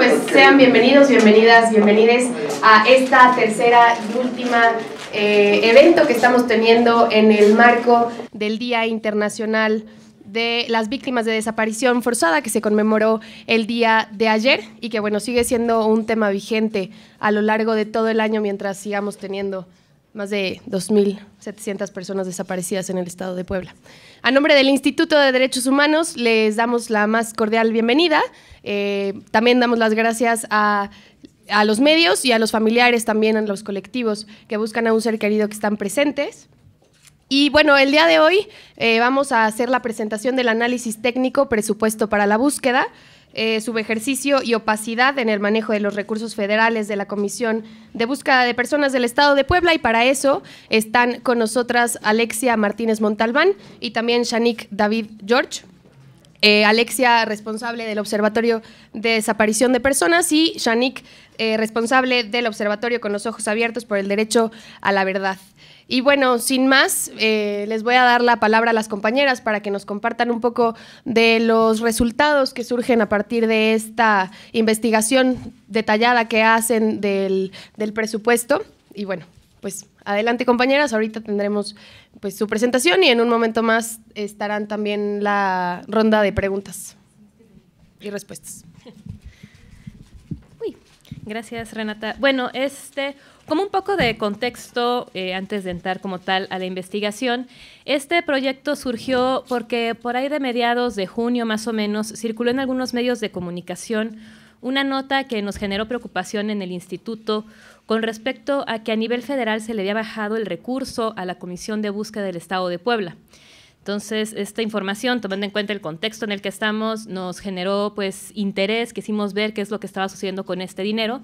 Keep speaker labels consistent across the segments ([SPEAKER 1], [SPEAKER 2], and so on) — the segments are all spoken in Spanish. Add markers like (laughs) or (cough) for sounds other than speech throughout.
[SPEAKER 1] pues sean bienvenidos, bienvenidas, bienvenides a esta tercera y última eh, evento que estamos teniendo en el marco del Día Internacional de las víctimas de desaparición forzada que se conmemoró el día de ayer y que bueno sigue siendo un tema vigente a lo largo de todo el año mientras sigamos teniendo más de 2.700 personas desaparecidas en el estado de Puebla. A nombre del Instituto de Derechos Humanos les damos la más cordial bienvenida. Eh, también damos las gracias a, a, los medios y a los familiares, también a los colectivos que buscan a un ser querido que están presentes. Y bueno, el día de hoy eh, vamos a hacer la presentación del análisis técnico presupuesto para la búsqueda, eh, su ejercicio y opacidad en el manejo de los recursos federales de la Comisión de Búsqueda de Personas del Estado de Puebla y para eso están con nosotras Alexia Martínez Montalbán y también Shanique David George. Eh, Alexia, responsable del Observatorio de Desaparición de Personas, y Shanik, eh, responsable del Observatorio con los Ojos Abiertos por el Derecho a la Verdad. Y bueno, sin más, eh, les voy a dar la palabra a las compañeras para que nos compartan un poco de los resultados que surgen a partir de esta investigación detallada que hacen del, del presupuesto. Y bueno, pues adelante compañeras, ahorita tendremos pues su presentación y en un momento más estarán también la ronda de preguntas y respuestas.
[SPEAKER 2] gracias Renata. Bueno, este como un poco de contexto, eh, antes de entrar como tal a la investigación, este proyecto surgió porque por ahí de mediados de junio más o menos circuló en algunos medios de comunicación una nota que nos generó preocupación en el instituto con respecto a que a nivel federal se le había bajado el recurso a la Comisión de Búsqueda del Estado de Puebla. Entonces, esta información, tomando en cuenta el contexto en el que estamos, nos generó pues interés, quisimos ver qué es lo que estaba sucediendo con este dinero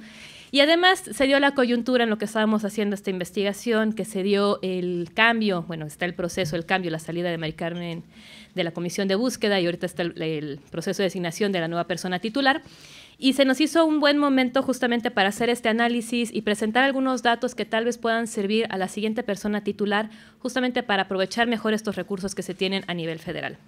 [SPEAKER 2] y además se dio la coyuntura en lo que estábamos haciendo esta investigación, que se dio el cambio, bueno, está el proceso, el cambio, la salida de Mari Carmen de la comisión de búsqueda y ahorita está el, el proceso de designación de la nueva persona titular. Y se nos hizo un buen momento justamente para hacer este análisis y presentar algunos datos que tal vez puedan servir a la siguiente persona titular, justamente para aprovechar mejor estos recursos que se tienen a nivel federal.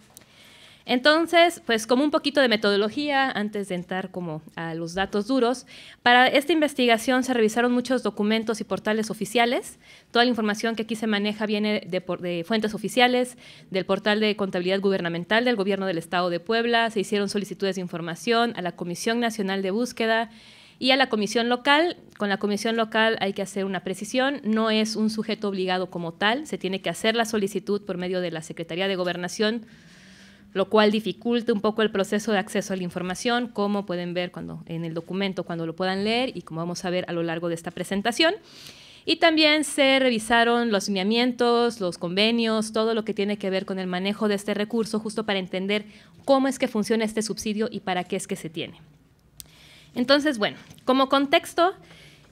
[SPEAKER 2] Entonces, pues como un poquito de metodología, antes de entrar como a los datos duros, para esta investigación se revisaron muchos documentos y portales oficiales. Toda la información que aquí se maneja viene de, de fuentes oficiales, del portal de contabilidad gubernamental del Gobierno del Estado de Puebla, se hicieron solicitudes de información a la Comisión Nacional de Búsqueda, y a la comisión local. Con la comisión local hay que hacer una precisión, no es un sujeto obligado como tal, se tiene que hacer la solicitud por medio de la Secretaría de Gobernación lo cual dificulta un poco el proceso de acceso a la información, como pueden ver cuando, en el documento cuando lo puedan leer y como vamos a ver a lo largo de esta presentación. Y también se revisaron los lineamientos, los convenios, todo lo que tiene que ver con el manejo de este recurso, justo para entender cómo es que funciona este subsidio y para qué es que se tiene. Entonces, bueno, como contexto,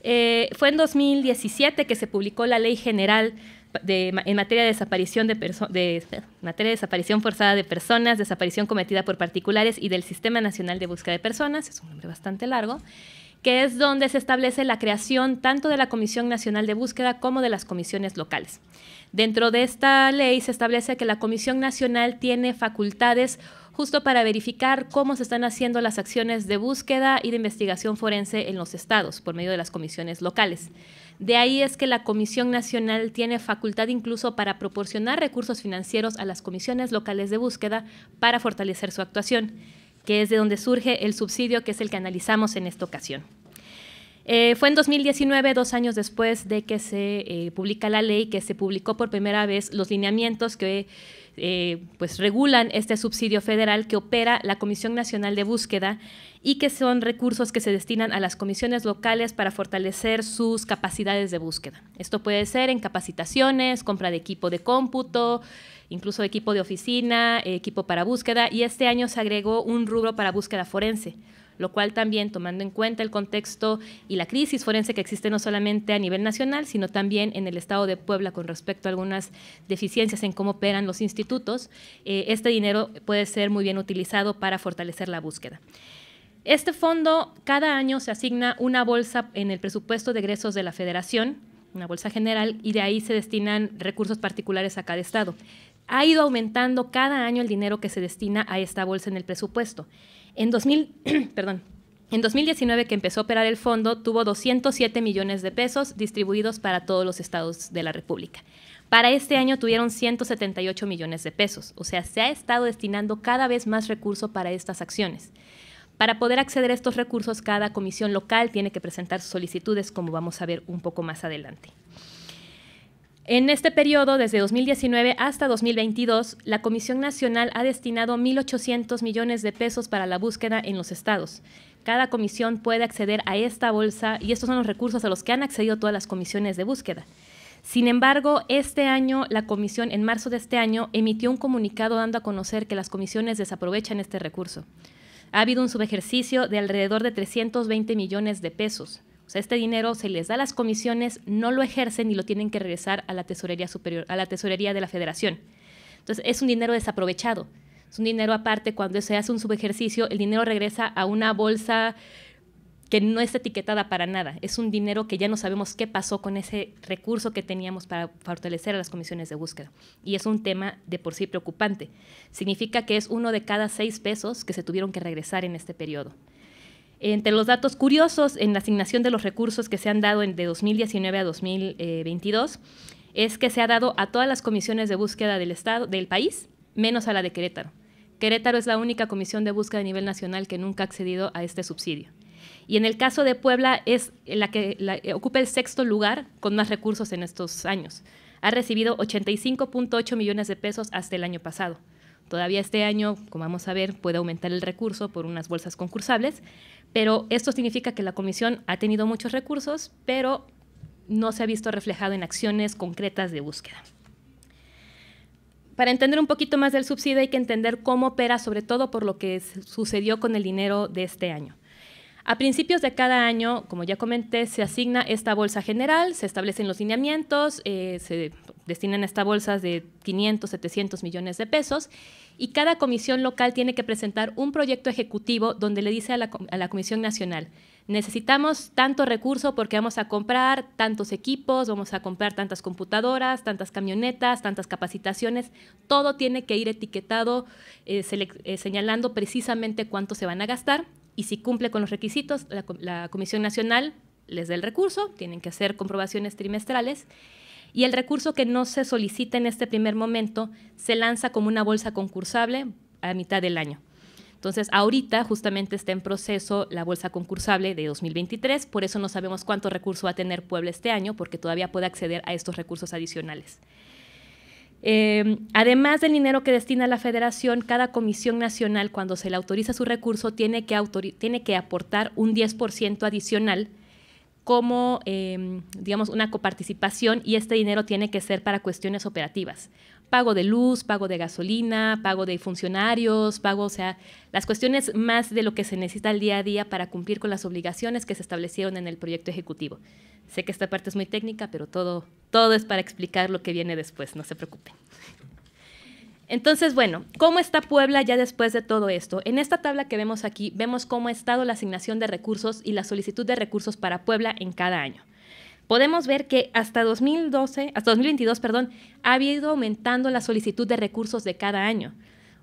[SPEAKER 2] eh, fue en 2017 que se publicó la Ley General en materia de desaparición, de, materia de desaparición forzada de personas, desaparición cometida por particulares y del Sistema Nacional de Búsqueda de Personas, es un nombre bastante largo, que es donde se establece la creación tanto de la Comisión Nacional de Búsqueda como de las comisiones locales. Dentro de esta ley se establece que la Comisión Nacional tiene facultades justo para verificar cómo se están haciendo las acciones de búsqueda y de investigación forense en los estados por medio de las comisiones locales. De ahí es que la Comisión Nacional tiene facultad incluso para proporcionar recursos financieros a las comisiones locales de búsqueda para fortalecer su actuación, que es de donde surge el subsidio que es el que analizamos en esta ocasión. Eh, fue en 2019, dos años después de que se eh, publica la ley, que se publicó por primera vez los lineamientos que eh, pues regulan este subsidio federal que opera la Comisión Nacional de Búsqueda y que son recursos que se destinan a las comisiones locales para fortalecer sus capacidades de búsqueda. Esto puede ser en capacitaciones, compra de equipo de cómputo, incluso equipo de oficina, equipo para búsqueda, y este año se agregó un rubro para búsqueda forense lo cual también tomando en cuenta el contexto y la crisis forense que existe no solamente a nivel nacional, sino también en el estado de Puebla con respecto a algunas deficiencias en cómo operan los institutos, eh, este dinero puede ser muy bien utilizado para fortalecer la búsqueda. Este fondo cada año se asigna una bolsa en el presupuesto de egresos de la federación, una bolsa general, y de ahí se destinan recursos particulares a cada estado. Ha ido aumentando cada año el dinero que se destina a esta bolsa en el presupuesto. En, 2000, (clears throat) en 2019 que empezó a operar el fondo, tuvo 207 millones de pesos distribuidos para todos los estados de la República. Para este año tuvieron 178 millones de pesos, o sea, se ha estado destinando cada vez más recursos para estas acciones. Para poder acceder a estos recursos, cada comisión local tiene que presentar solicitudes, como vamos a ver un poco más adelante. En este periodo, desde 2019 hasta 2022, la Comisión Nacional ha destinado 1.800 millones de pesos para la búsqueda en los estados. Cada comisión puede acceder a esta bolsa y estos son los recursos a los que han accedido todas las comisiones de búsqueda. Sin embargo, este año la comisión, en marzo de este año, emitió un comunicado dando a conocer que las comisiones desaprovechan este recurso. Ha habido un subejercicio de alrededor de 320 millones de pesos. O sea, este dinero se les da a las comisiones, no lo ejercen y lo tienen que regresar a la tesorería superior, a la tesorería de la Federación. Entonces, es un dinero desaprovechado. Es un dinero aparte, cuando se hace un subejercicio, el dinero regresa a una bolsa que no está etiquetada para nada. Es un dinero que ya no sabemos qué pasó con ese recurso que teníamos para fortalecer a las comisiones de búsqueda. Y es un tema de por sí preocupante. Significa que es uno de cada seis pesos que se tuvieron que regresar en este periodo. Entre los datos curiosos en la asignación de los recursos que se han dado de 2019 a 2022 es que se ha dado a todas las comisiones de búsqueda del estado del país, menos a la de Querétaro. Querétaro es la única comisión de búsqueda a nivel nacional que nunca ha accedido a este subsidio. Y en el caso de Puebla es la que ocupa el sexto lugar con más recursos en estos años. Ha recibido 85.8 millones de pesos hasta el año pasado. Todavía este año, como vamos a ver, puede aumentar el recurso por unas bolsas concursables, pero esto significa que la comisión ha tenido muchos recursos, pero no se ha visto reflejado en acciones concretas de búsqueda. Para entender un poquito más del subsidio hay que entender cómo opera, sobre todo por lo que sucedió con el dinero de este año. A principios de cada año, como ya comenté, se asigna esta bolsa general, se establecen los lineamientos, eh, se destinan a bolsas de 500, 700 millones de pesos y cada comisión local tiene que presentar un proyecto ejecutivo donde le dice a la, Comisión Nacional, necesitamos tanto recurso porque vamos a comprar tantos equipos, vamos a comprar tantas computadoras, tantas camionetas, tantas capacitaciones, todo tiene que ir etiquetado eh, eh, señalando precisamente cuánto se van a gastar y si cumple con los requisitos, la, Comisión Nacional les da el recurso, tienen que hacer comprobaciones trimestrales y el recurso que no se solicita en este primer momento se lanza como una bolsa concursable a mitad del año. Entonces, ahorita justamente está en proceso la bolsa concursable de 2023, por eso no sabemos cuánto recurso va a tener Puebla este año, porque todavía puede acceder a estos recursos adicionales. Eh, además del dinero que destina la federación, cada comisión nacional, cuando se le autoriza su recurso, tiene que, tiene que aportar un 10% adicional como, em, digamos, una coparticipación y este dinero tiene que ser para cuestiones operativas. Pago de luz, pago de gasolina, pago de funcionarios, pago, o sea, las cuestiones más de lo que se necesita el día a día para cumplir con las obligaciones que se establecieron en el proyecto ejecutivo. Sé que esta parte es muy técnica, pero todo, todo es para explicar lo que viene después, no se preocupen. Entonces, bueno, ¿cómo está Puebla ya después de todo esto? En esta tabla que vemos aquí vemos cómo ha estado la asignación de recursos y la solicitud de recursos para Puebla en cada año. Podemos ver que hasta 2012, hasta 2022, perdón, ha ido aumentando la solicitud de recursos de cada año.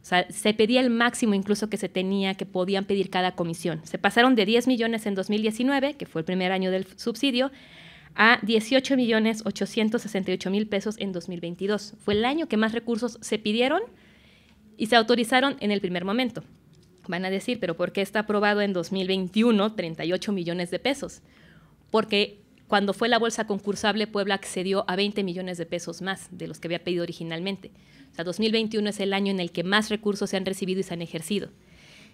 [SPEAKER 2] O sea, se pedía el máximo incluso que se tenía, que podían pedir cada comisión. Se pasaron de 10 millones en 2019, que fue el primer año del subsidio, a 18 millones 868 mil pesos en 2022. Fue el año que más recursos se pidieron y se autorizaron en el primer momento. Van a decir, pero ¿por qué está aprobado en 2021 38 millones de pesos? Porque cuando fue la bolsa concursable, Puebla accedió a 20 millones de pesos más de los que había pedido originalmente. O sea, 2021 es el año en el que más recursos se han recibido y se han ejercido.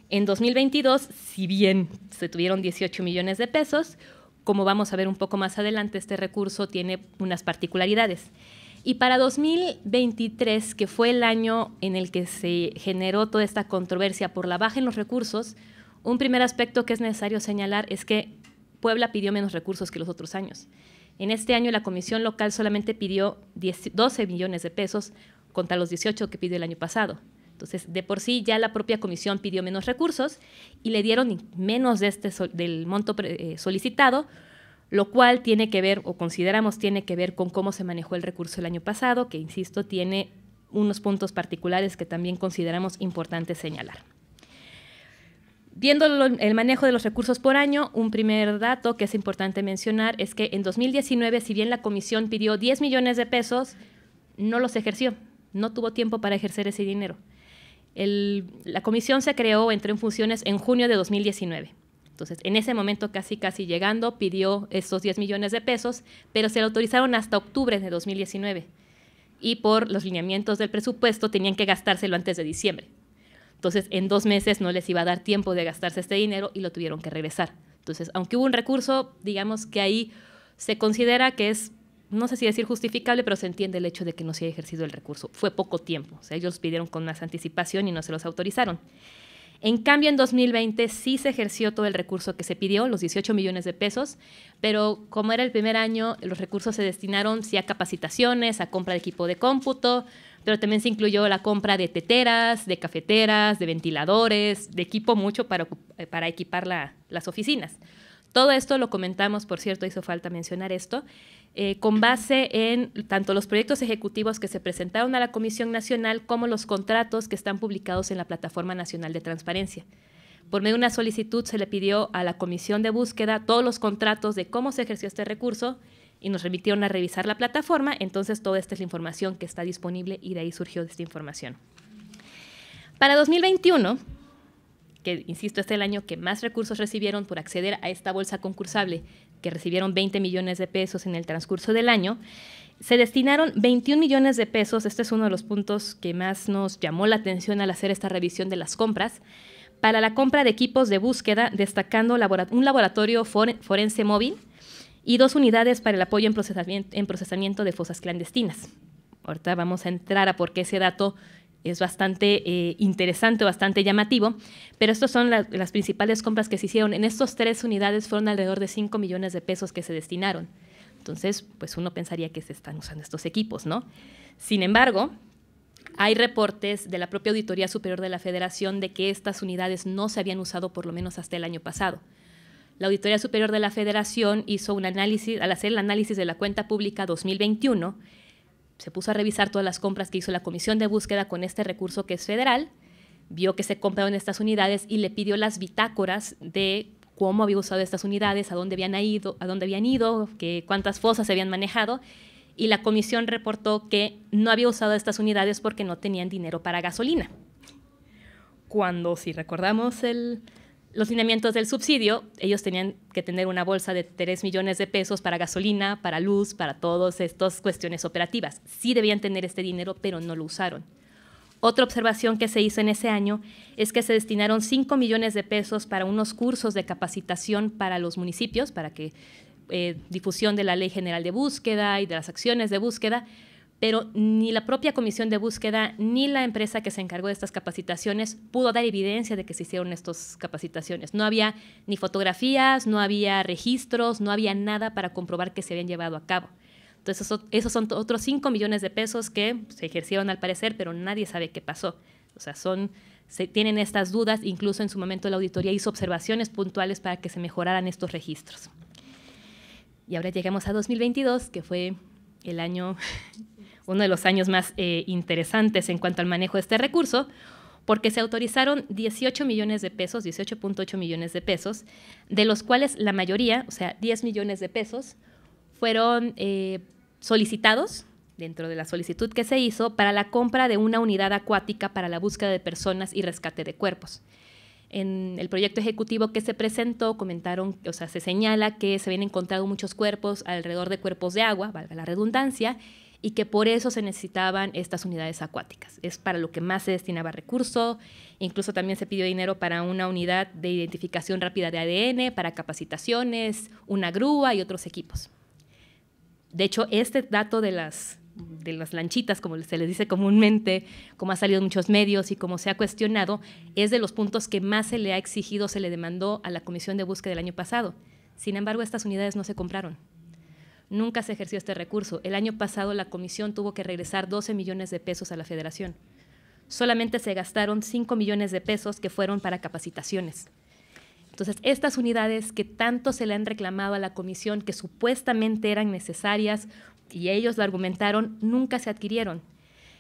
[SPEAKER 2] En 2022, si bien se tuvieron 18 millones de pesos, como vamos a ver un poco más adelante, este recurso tiene unas particularidades. Y para 2023, que fue el año en el que se generó toda esta controversia por la baja en los recursos, un primer aspecto que es necesario señalar es que Puebla pidió menos recursos que los otros años. En este año la Comisión Local solamente pidió 12 millones de pesos contra los 18 que pidió el año pasado. Entonces, de por sí ya la propia comisión pidió menos recursos y le dieron menos de este del monto eh, solicitado, lo cual tiene que ver, o consideramos tiene que ver con cómo se manejó el recurso el año pasado, que, insisto, tiene unos puntos particulares que también consideramos importantes señalar. Viendo el manejo de los recursos por año, un primer dato que es importante mencionar es que en 2019, si bien la comisión pidió 10 millones de pesos, no los ejerció, no tuvo tiempo para ejercer ese dinero la comisión se creó, entró en funciones en junio de 2019. Entonces, en ese momento, casi casi llegando, pidió esos 10 millones de pesos, pero se lo autorizaron hasta octubre de 2019. Y por los lineamientos del presupuesto tenían que gastárselo antes de diciembre. Entonces, en dos meses no les iba a dar tiempo de gastarse este dinero y lo tuvieron que regresar. Entonces, aunque hubo un recurso, digamos que ahí se considera que es no sé si decir justificable, pero se entiende el hecho de que no se haya ejercido el recurso. Fue poco tiempo, o sea, ellos pidieron con más anticipación y no se los autorizaron. En cambio, en 2020 sí se ejerció todo el recurso que se pidió, los 18 millones de pesos, pero como era el primer año, los recursos se destinaron sí a capacitaciones, a compra de equipo de cómputo, pero también se incluyó la compra de teteras, de cafeteras, de ventiladores, de equipo mucho para, equipar las oficinas. Todo esto lo comentamos, por cierto, hizo falta mencionar esto, eh, con base en tanto los proyectos ejecutivos que se presentaron a la Comisión Nacional como los contratos que están publicados en la Plataforma Nacional de Transparencia. Por medio de una solicitud se le pidió a la Comisión de Búsqueda todos los contratos de cómo se ejerció este recurso y nos remitieron a revisar la plataforma, entonces toda esta es la información que está disponible y de ahí surgió esta información. Para 2021, insisto, este es el año que más recursos recibieron por acceder a esta bolsa concursable, que recibieron 20 millones de pesos en el transcurso del año, se destinaron 21 millones de pesos, este es uno de los puntos que más nos llamó la atención al hacer esta revisión de las compras, para la compra de equipos de búsqueda, destacando un laboratorio forense móvil y dos unidades para el apoyo en procesamiento, en procesamiento de fosas clandestinas. Ahorita vamos a entrar a por qué ese dato es bastante eh, interesante, bastante llamativo, pero estas son las principales compras que se hicieron. En estas tres unidades fueron alrededor de 5 millones de pesos que se destinaron. Entonces, pues uno pensaría que se están usando estos equipos, ¿no? Sin embargo, hay reportes de la propia Auditoría Superior de la Federación de que estas unidades no se habían usado por lo menos hasta el año pasado. La Auditoría Superior de la Federación hizo un análisis, al hacer el análisis de la cuenta pública 2021, se puso a revisar todas las compras que hizo la Comisión de Búsqueda con este recurso que es federal, vio que se compraron estas unidades y le pidió las bitácoras de cómo había usado estas unidades, a dónde habían ido, a dónde habían ido, cuántas fosas se habían manejado, y la comisión reportó que no había usado estas unidades porque no tenían dinero para gasolina. Cuando, si recordamos el, los lineamientos del subsidio, ellos tenían que tener una bolsa de 3 millones de pesos para gasolina, para luz, para todas estas cuestiones operativas. Sí debían tener este dinero, pero no lo usaron. Otra observación que se hizo en ese año es que se destinaron 5 millones de pesos para unos cursos de capacitación para los municipios, para que eh, difusión de la Ley General de Búsqueda y de las acciones de búsqueda, pero ni la propia comisión de búsqueda ni la empresa que se encargó de estas capacitaciones pudo dar evidencia de que se hicieron estas capacitaciones. No había ni fotografías, no había registros, no había nada para comprobar que se habían llevado a cabo. Entonces, esos son otros 5 millones de pesos que se ejercieron al parecer, pero nadie sabe qué pasó. O sea, son, se tienen estas dudas, incluso en su momento la auditoría hizo observaciones puntuales para que se mejoraran estos registros. Y ahora llegamos a 2022, que fue el año uno de los años más eh, interesantes en cuanto al manejo de este recurso, porque se autorizaron 18 millones de pesos, 18.8 millones de pesos, de los cuales la mayoría, o sea, 10 millones de pesos, fueron eh, solicitados dentro de la solicitud que se hizo para la compra de una unidad acuática para la búsqueda de personas y rescate de cuerpos. En el proyecto ejecutivo que se presentó, comentaron, o sea, se señala que se habían encontrado muchos cuerpos alrededor de cuerpos de agua, valga la redundancia, y que por eso se necesitaban estas unidades acuáticas. Es para lo que más se destinaba recurso, incluso también se pidió dinero para una unidad de identificación rápida de ADN, para capacitaciones, una grúa y otros equipos. De hecho, este dato de las, de las lanchitas, como se les dice comúnmente, como ha salido en muchos medios y como se ha cuestionado, es de los puntos que más se le ha exigido, se le demandó a la Comisión de Búsqueda del año pasado. Sin embargo, estas unidades no se compraron. Nunca se ejerció este recurso. El año pasado la comisión tuvo que regresar 12 millones de pesos a la federación. Solamente se gastaron 5 millones de pesos que fueron para capacitaciones. Entonces, estas unidades que tanto se le han reclamado a la comisión que supuestamente eran necesarias y ellos lo argumentaron, nunca se adquirieron.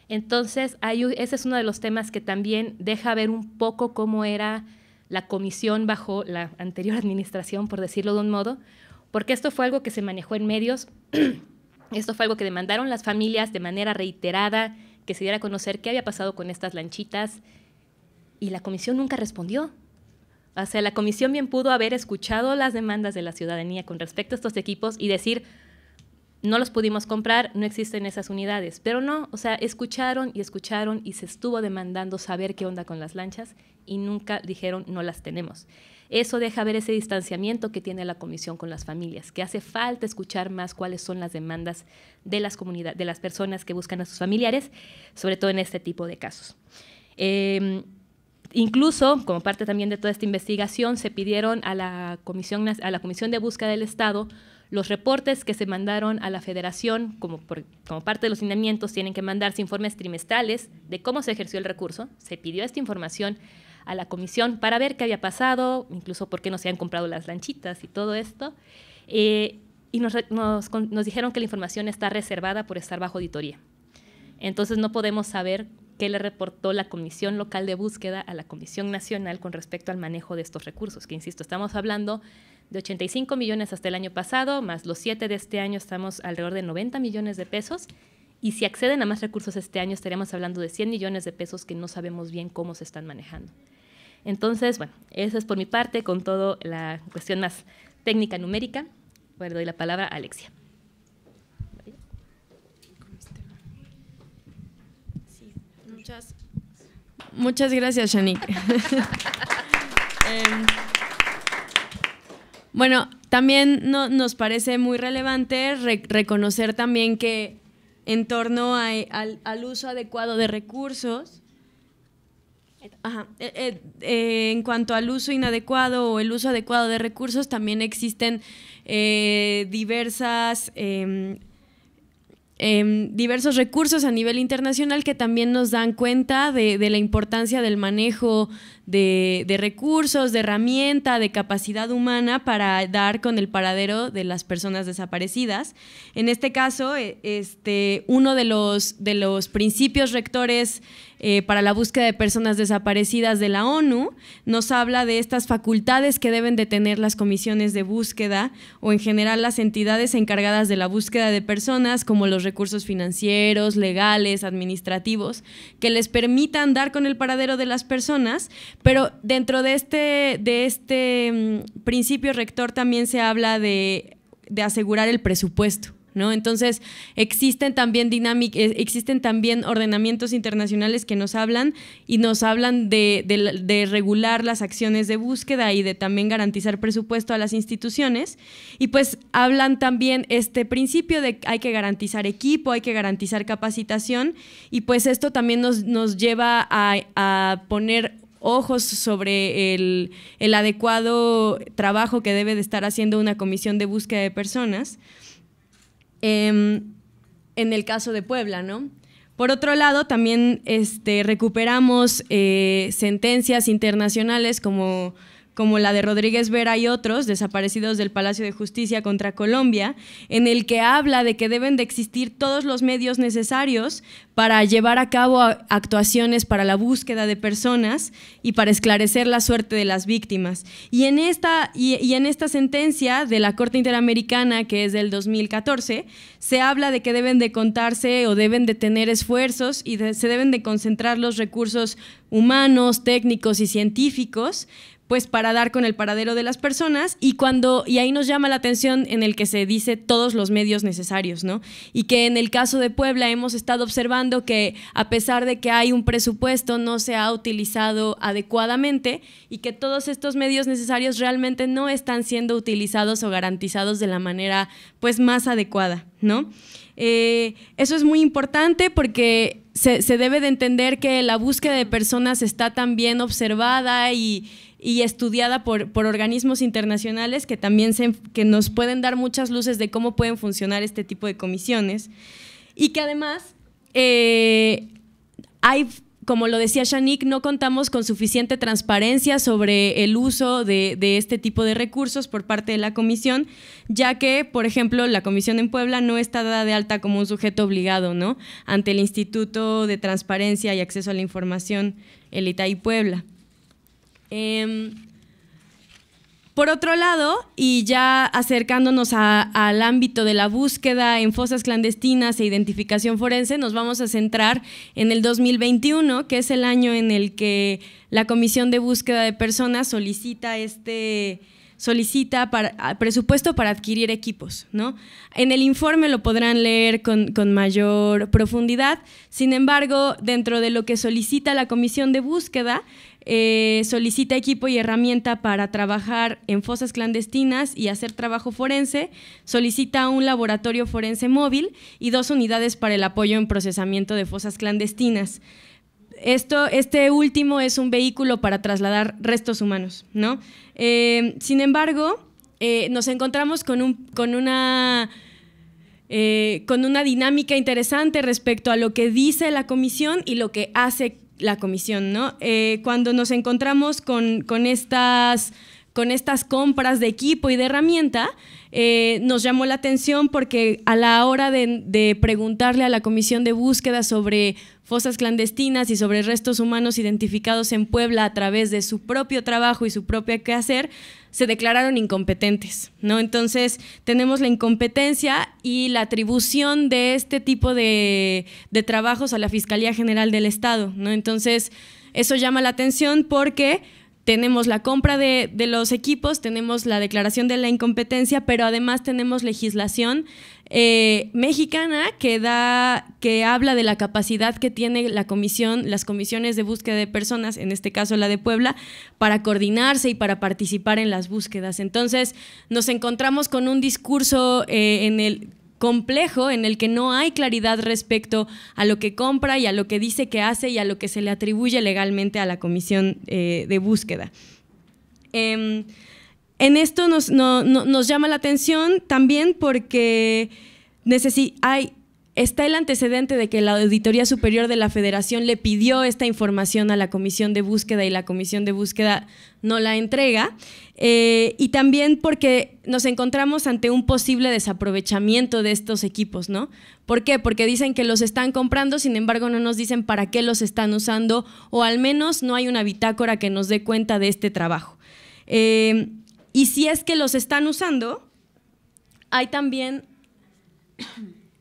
[SPEAKER 2] Entonces, hay, ese es uno de los temas que también deja ver un poco cómo era la comisión bajo la anterior (laughs) administración, por decirlo de un modo, porque esto fue algo que se manejó en medios, (clears throat) esto fue algo que demandaron las familias de manera reiterada, que se diera a conocer qué había pasado con estas lanchitas, y la comisión nunca respondió. O sea, la comisión bien pudo haber escuchado las demandas de la ciudadanía con respecto a estos equipos y decir, no los pudimos comprar, no existen esas unidades. Pero no, o sea, escucharon y escucharon y se estuvo demandando saber qué onda con las lanchas y nunca dijeron, no las tenemos. Eso deja ver ese distanciamiento que tiene la comisión con las familias, que hace falta escuchar más cuáles son las demandas de las, comunidades, de las personas que buscan a sus familiares, sobre todo en este tipo de casos. Em, incluso, como parte también de toda esta investigación, se pidieron a la Comisión, a la comisión de Búsqueda del Estado los reportes que se mandaron a la Federación, como, como parte de los lineamientos, tienen que mandarse informes trimestrales de cómo se ejerció el recurso. Se pidió esta información a la comisión para ver qué había pasado, incluso por qué no se han comprado las lanchitas y todo esto. Eh, y nos, nos, nos, dijeron que la información está reservada por estar bajo auditoría. Entonces no podemos saber qué le reportó la Comisión Local de Búsqueda a la Comisión Nacional con respecto al manejo de estos recursos, que insisto, estamos hablando de 85 millones hasta el año pasado, más los 7 de este año estamos alrededor de 90 millones de pesos, y si acceden a más recursos este año estaríamos hablando de 100 millones de pesos que no sabemos bien cómo se están manejando. Entonces, bueno, eso es por mi parte con toda la cuestión más técnica numérica. Bueno, doy la palabra a Alexia.
[SPEAKER 3] muchas, gracias, Shanique. (laughs) Em, bueno, también nos parece muy relevante reconocer también que en torno al uso adecuado de recursos, eh, eh, eh, en cuanto al uso inadecuado o el uso adecuado de recursos, también existen diversas, em, em, diversos recursos a nivel internacional que también nos dan cuenta de, la importancia del manejo de, recursos, de herramienta, de capacidad humana para dar con el paradero de las personas desaparecidas. En este caso, e, este, uno de los, de los principios rectores eh, para la búsqueda de personas desaparecidas de la ONU, nos habla de estas facultades que deben de tener las comisiones de búsqueda o en general las entidades encargadas de la búsqueda de personas, como los recursos financieros, legales, administrativos, que les permitan dar con el paradero de las personas, pero dentro de este, de este mm, principio rector también se habla de asegurar el presupuesto entonces, existen también dinámicas, eh, existen también ordenamientos internacionales que nos hablan y nos hablan de, regular las acciones de búsqueda y de también garantizar presupuesto a las instituciones. Y pues hablan también este principio de que hay que garantizar equipo, hay que garantizar capacitación y pues esto también nos, lleva a, poner ojos sobre el, el adecuado trabajo que debe de estar haciendo una comisión de búsqueda de personas. Em, en el caso de Puebla, ¿no? Por otro lado, también este, recuperamos eh, sentencias internacionales como como la de Rodríguez Vera y otros, desaparecidos del Palacio de Justicia contra Colombia, en el que habla de que deben de existir todos los medios necesarios para llevar a cabo actuaciones para la búsqueda de personas y para esclarecer la suerte de las víctimas. Y en esta, y, en esta sentencia de la Corte Interamericana, que es del 2014, se habla de que deben de contarse o deben de tener esfuerzos y se deben de concentrar los recursos humanos, técnicos y científicos pues para dar con el paradero de las personas y cuando y ahí nos llama la atención en el que se dice todos los medios necesarios, ¿no? Y que en el caso de Puebla hemos estado observando que a pesar de que hay un presupuesto no se ha utilizado adecuadamente y que todos estos medios necesarios realmente no están siendo utilizados o garantizados de la manera pues más adecuada, ¿no? Eh, eso es muy importante porque se debe de entender que la búsqueda de personas está también observada y y estudiada por, organismos internacionales que también nos pueden dar muchas luces de cómo pueden funcionar este tipo de comisiones y que además eh, hay como lo decía Shanique, no contamos con suficiente transparencia sobre el uso de, este tipo de recursos por parte de la comisión, ya que, por ejemplo, la comisión en Puebla no está dada de alta como un sujeto obligado, ¿no? Ante el Instituto de Transparencia y Acceso a la Información, el ITAI Puebla. Em, por otro lado, y ya acercándonos al ámbito de la búsqueda en fosas clandestinas e identificación forense, nos vamos a centrar en el 2021, que es el año en el que la Comisión de Búsqueda de Personas solicita este solicita para, presupuesto para adquirir equipos. ¿no? En el informe lo podrán leer con, mayor profundidad. Sin embargo, dentro de lo que solicita la Comisión de Búsqueda eh, solicita equipo y herramienta para trabajar en fosas clandestinas y hacer trabajo forense, solicita un laboratorio forense móvil y dos unidades para el apoyo en procesamiento de fosas clandestinas. Esto, este último es un vehículo para trasladar restos humanos, ¿no? Eh, sin embargo, eh, nos encontramos con, con una... con una dinámica interesante respecto a lo que dice la comisión y lo que hace la comisión, ¿no? Eh, cuando nos encontramos con, con estas con estas compras de equipo y de herramienta, eh, nos llamó la atención porque a la hora de, preguntarle a la comisión de búsqueda sobre fosas clandestinas y sobre restos humanos identificados en Puebla a través de su propio trabajo y su propia quehacer, se declararon incompetentes. ¿no? Entonces, tenemos la incompetencia y la atribución de este tipo de, de trabajos a la Fiscalía General del Estado. ¿no? Entonces, eso llama la atención porque tenemos la compra de, los equipos, tenemos la declaración de la incompetencia, pero además tenemos legislación eh, mexicana que da, que habla de la capacidad que tiene la comisión, las comisiones de búsqueda de personas, en este caso la de Puebla, para coordinarse y para participar en las búsquedas. Entonces, nos encontramos con un discurso eh, en el complejo en el que no hay claridad respecto a lo que compra y a lo que dice que hace y a lo que se le atribuye legalmente a la comisión eh, de búsqueda. Em, en esto nos, nos, llama la atención también porque hay está el antecedente de que la Auditoría Superior de la Federación le pidió esta información a la Comisión de Búsqueda y la Comisión de Búsqueda no la entrega. Eh, y también porque nos encontramos ante un posible desaprovechamiento de estos equipos, ¿no? ¿Por qué? Porque dicen que los están comprando, sin embargo no nos dicen para qué los están usando o al menos no hay una bitácora que nos dé cuenta de este trabajo. Eh, y si es que los están usando, hay también...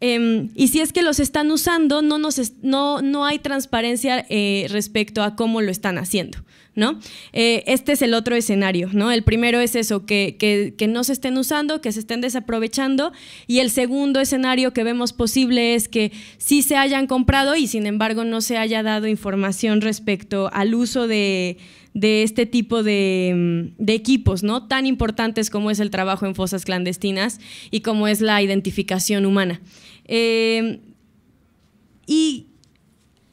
[SPEAKER 3] Em, y si es que los están usando, no, nos no, no hay transparencia eh, respecto a cómo lo están haciendo. ¿no? Eh, este es el otro escenario, ¿no? El primero es eso, que, no se estén usando, que se estén desaprovechando, y el segundo escenario que vemos posible es que sí se hayan comprado y sin embargo no se haya dado información respecto al uso de, este tipo mm, de, equipos, ¿no? Tan importantes como es el trabajo en fosas clandestinas y como es la identificación humana. Eh, y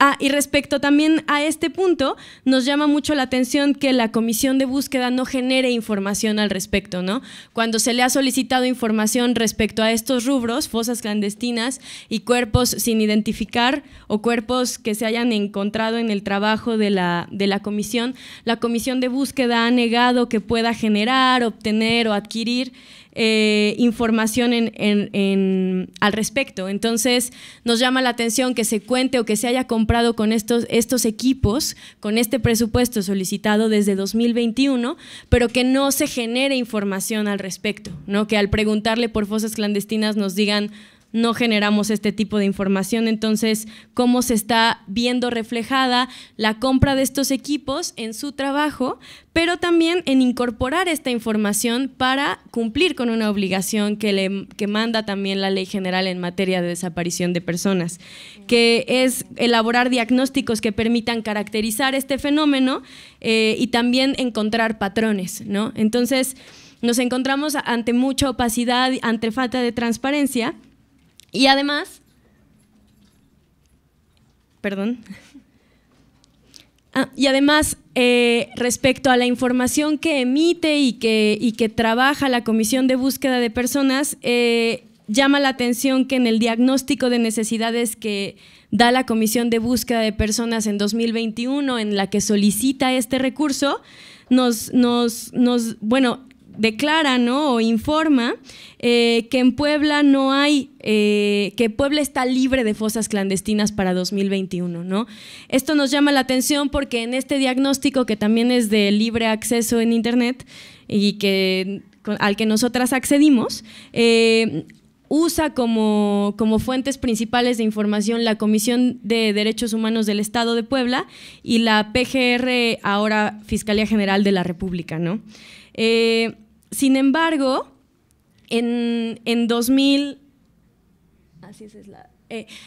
[SPEAKER 3] Ah, y respecto también a este punto, nos llama mucho la atención que la comisión de búsqueda no genere información al respecto, ¿no? Cuando se le ha solicitado información respecto a estos rubros, fosas clandestinas y cuerpos sin identificar o cuerpos que se hayan encontrado en el trabajo de la, de la comisión, la comisión de búsqueda ha negado que pueda generar, obtener o adquirir eh, información en, al respecto. Entonces, nos llama la atención que se cuente o que se haya comprado con estos, estos equipos, con este presupuesto solicitado desde 2021, pero que no se genere información al respecto, ¿no? que al preguntarle por fosas clandestinas nos digan, no generamos este tipo de información. Entonces, ¿cómo se está viendo reflejada la compra de estos equipos en su trabajo, pero también en incorporar esta información para cumplir con una obligación que, le, manda también la Ley General en materia de desaparición de personas, que es elaborar diagnósticos que permitan caracterizar este fenómeno eh, y también encontrar patrones, ¿no? Entonces, nos encontramos ante mucha opacidad, ante falta de transparencia y además, perdón. Ah, y además, eh, respecto a la información que emite y que, y que trabaja la Comisión de Búsqueda de Personas, eh, llama la atención que en el diagnóstico de necesidades que da la Comisión de Búsqueda de Personas en 2021, en la que solicita este recurso, nos, nos, nos bueno, declara ¿no? o informa eh, que en Puebla no hay, eh, que Puebla está libre de fosas clandestinas para 2021. ¿no? Esto nos llama la atención porque en este diagnóstico, que también es de libre acceso en Internet y que, al que nosotras accedimos, eh, usa como, como, fuentes principales de información la Comisión de Derechos Humanos del Estado de Puebla y la PGR, ahora Fiscalía General de la República. ¿no? Sin embargo, en, 2000,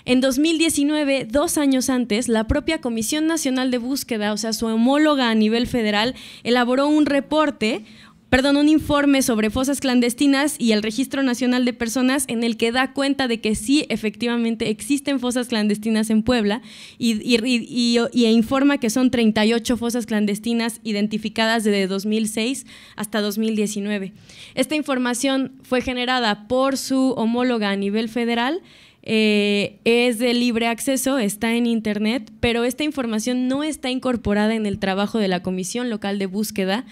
[SPEAKER 3] en 2019, eh, dos años antes, la propia Comisión Nacional de Búsqueda, o sea, su homóloga a nivel federal, elaboró un reporte perdón, un informe sobre fosas clandestinas y el Registro Nacional de Personas en el que da cuenta de que sí, efectivamente, existen fosas clandestinas en Puebla y, e informa que son 38 fosas clandestinas identificadas desde 2006 hasta 2019. Esta información fue generada por su homóloga a nivel federal. Eh, es de libre acceso, está en Internet, pero esta información no está incorporada en el trabajo de la Comisión Local de Búsqueda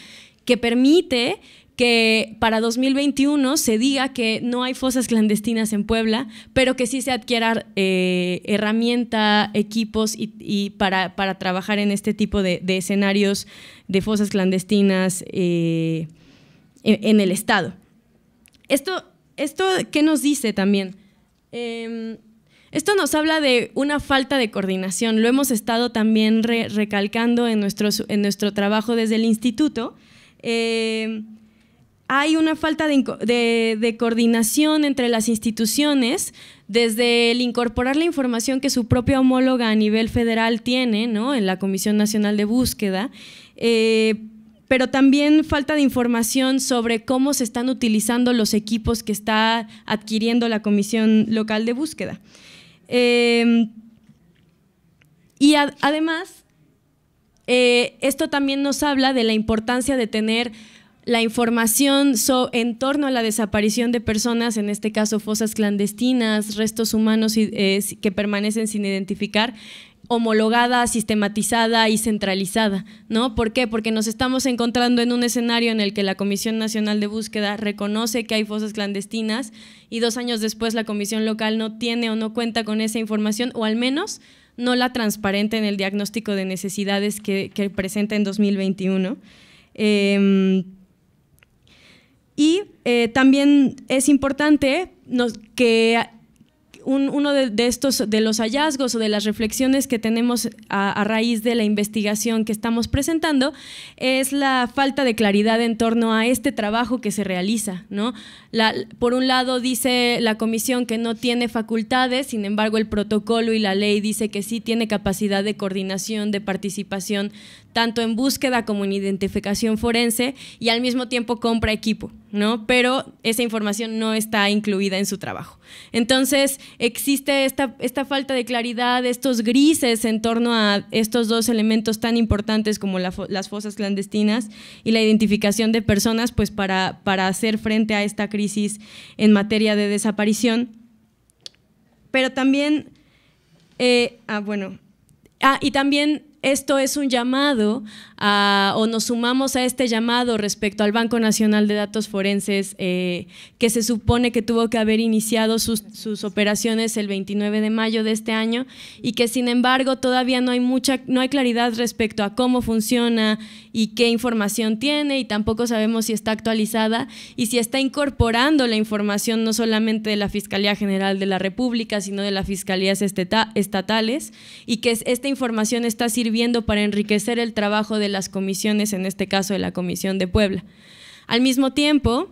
[SPEAKER 3] que permite que para 2021 se diga que no hay fosas clandestinas en Puebla, pero que sí se adquiera eh, herramienta, equipos y, para, trabajar en este tipo de, escenarios de fosas clandestinas eh, e-, en, el Estado. Esto, esto, ¿qué nos dice también? Em, esto nos habla de una falta de coordinación. Lo hemos estado también recalcando en nuestro trabajo desde el instituto eh, hay una falta de, coordinación entre las instituciones, desde el incorporar la información que su propia homóloga a nivel federal tiene, en la Comisión Nacional de Búsqueda, eh, pero también falta de información sobre cómo se están utilizando los equipos que está adquiriendo la Comisión Local de Búsqueda. Eh, y además, eh, esto también nos habla de la importancia de tener la información en torno a la desaparición de personas, en este caso fosas clandestinas, restos humanos eh, que permanecen sin identificar, homologada, sistematizada y centralizada, ¿no? ¿Por qué? Porque nos estamos encontrando en un escenario en el que la Comisión Nacional de Búsqueda reconoce que hay fosas clandestinas y dos años después la Comisión Local no tiene o no cuenta con esa información, o al menos no la transparente en el diagnóstico de necesidades que, presenta en 2021. Em, y eh, también es importante que uno de, estos, de los hallazgos o de las reflexiones que tenemos a, raíz de la investigación que estamos presentando es la falta de claridad en torno a este trabajo que se realiza. por un lado dice la comisión que no tiene facultades, sin embargo el protocolo y la ley dice que sí tiene capacidad de coordinación, de participación, tanto en búsqueda como en identificación forense y al mismo tiempo compra equipo, ¿no? Pero esa información no está incluida en su trabajo. Entonces, existe esta, esta falta de claridad, estos grises en torno a estos dos elementos tan importantes como las fosas clandestinas y la identificación de personas, pues para, para hacer frente a esta crisis en materia de desaparición. Pero también, eh, ah, bueno, ah, y también esto es un llamado o nos sumamos a este llamado respecto al Banco Nacional de Datos Forenses eh, que se supone que tuvo que haber iniciado sus, sus, operaciones el 29 de mayo de este año y que sin embargo todavía no hay mucha no hay claridad respecto a cómo funciona y qué información tiene y tampoco sabemos si está actualizada y si está incorporando la información no solamente de la Fiscalía General de la República sino de las fiscalías estatales y que esta información está sirviendo para enriquecer el trabajo de las comisiones, en este caso de la Comisión de Puebla. Al mismo tiempo,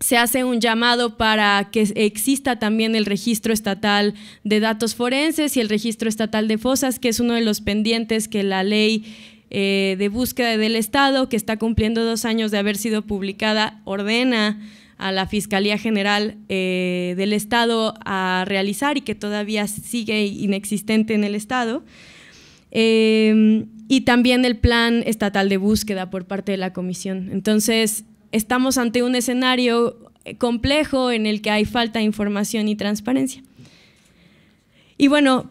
[SPEAKER 3] se hace un llamado para que exista también el registro estatal de datos forenses y el registro estatal de fosas, que es uno de los pendientes que la ley eh, de búsqueda del Estado, que está cumpliendo dos años de haber sido publicada, ordena a la Fiscalía General eh, del Estado a realizar y que todavía sigue inexistente en el Estado. Em, y también el plan estatal de búsqueda por parte de la comisión. Entonces, estamos ante un escenario eh, complejo en el que hay falta de información y transparencia. Y bueno,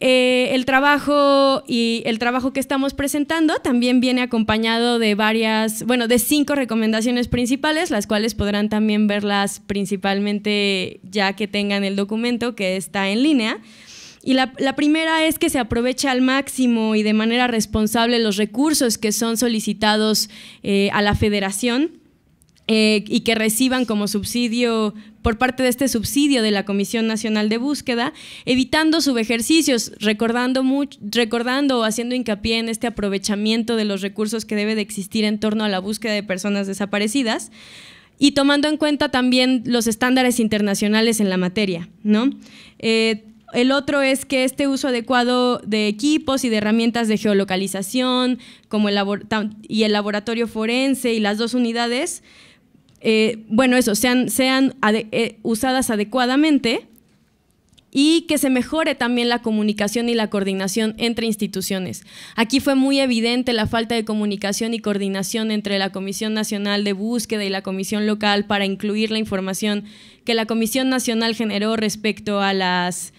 [SPEAKER 3] eh, el trabajo y el trabajo que estamos presentando también viene acompañado de varias, bueno, de cinco recomendaciones principales, las cuales podrán también verlas principalmente ya que tengan el documento que está en línea. Y la, primera es que se aproveche al máximo y de manera responsable los recursos que son solicitados eh, a la federación eh, y que reciban como subsidio por parte de este subsidio de la Comisión Nacional de Búsqueda, evitando subejercicios, recordando, recordando o haciendo hincapié en este aprovechamiento de los recursos que debe de existir en torno a la búsqueda de personas desaparecidas y tomando en cuenta también los estándares internacionales en la materia, ¿no? Eh, el otro es que este uso adecuado de equipos y de herramientas de geolocalización como el y el laboratorio forense y las dos unidades, eh, bueno, eso, sean, eh, usadas adecuadamente y que se mejore también la comunicación y la coordinación entre instituciones. Aquí fue muy evidente la falta de comunicación y coordinación entre la Comisión Nacional de Búsqueda y la Comisión Local para incluir la información que la Comisión Nacional generó respecto a las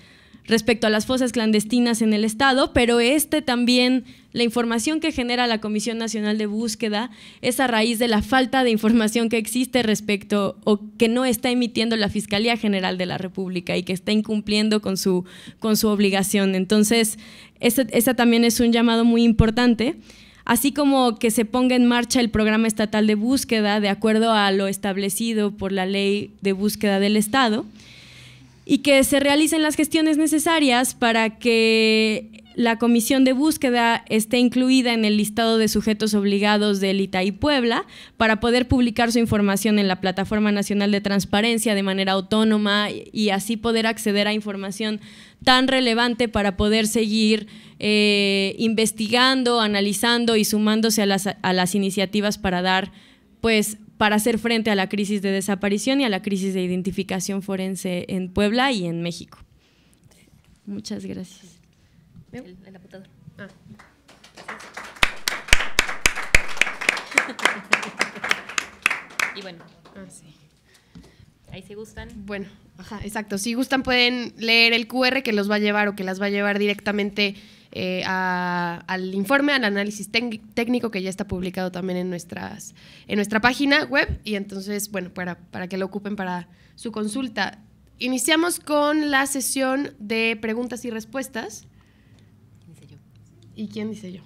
[SPEAKER 3] respecto a las fosas clandestinas en el Estado, pero este también, la información que genera la Comisión Nacional de Búsqueda es a raíz de la falta de información que existe respecto o que no está emitiendo la Fiscalía General de la República y que está incumpliendo con su, con su obligación. Entonces, ese también es un llamado muy importante así como que se ponga en marcha el programa estatal de búsqueda de acuerdo a lo establecido por la ley de búsqueda del Estado y que se realicen las gestiones necesarias para que la comisión de búsqueda esté incluida en el listado de sujetos obligados del y Puebla para poder publicar su información en la Plataforma Nacional de Transparencia de manera autónoma y así poder acceder a información tan relevante para poder seguir eh, investigando, analizando y sumándose a las, a las iniciativas para dar pues para hacer frente a la crisis de desaparición y a la crisis de identificación forense en Puebla y en México. Muchas gracias.
[SPEAKER 2] Ah. (laughs) y bueno, ah, ahí si gustan.
[SPEAKER 1] Bueno, ajá, exacto. Si gustan pueden leer el QR que los va a llevar o que las va a llevar directamente eh, al informe, al análisis técnico que ya está publicado también en, nuestras, en nuestra página web y entonces, bueno, para, para que lo ocupen para su consulta. Iniciamos con la sesión de preguntas y respuestas. yo? ¿Y quién dice yo?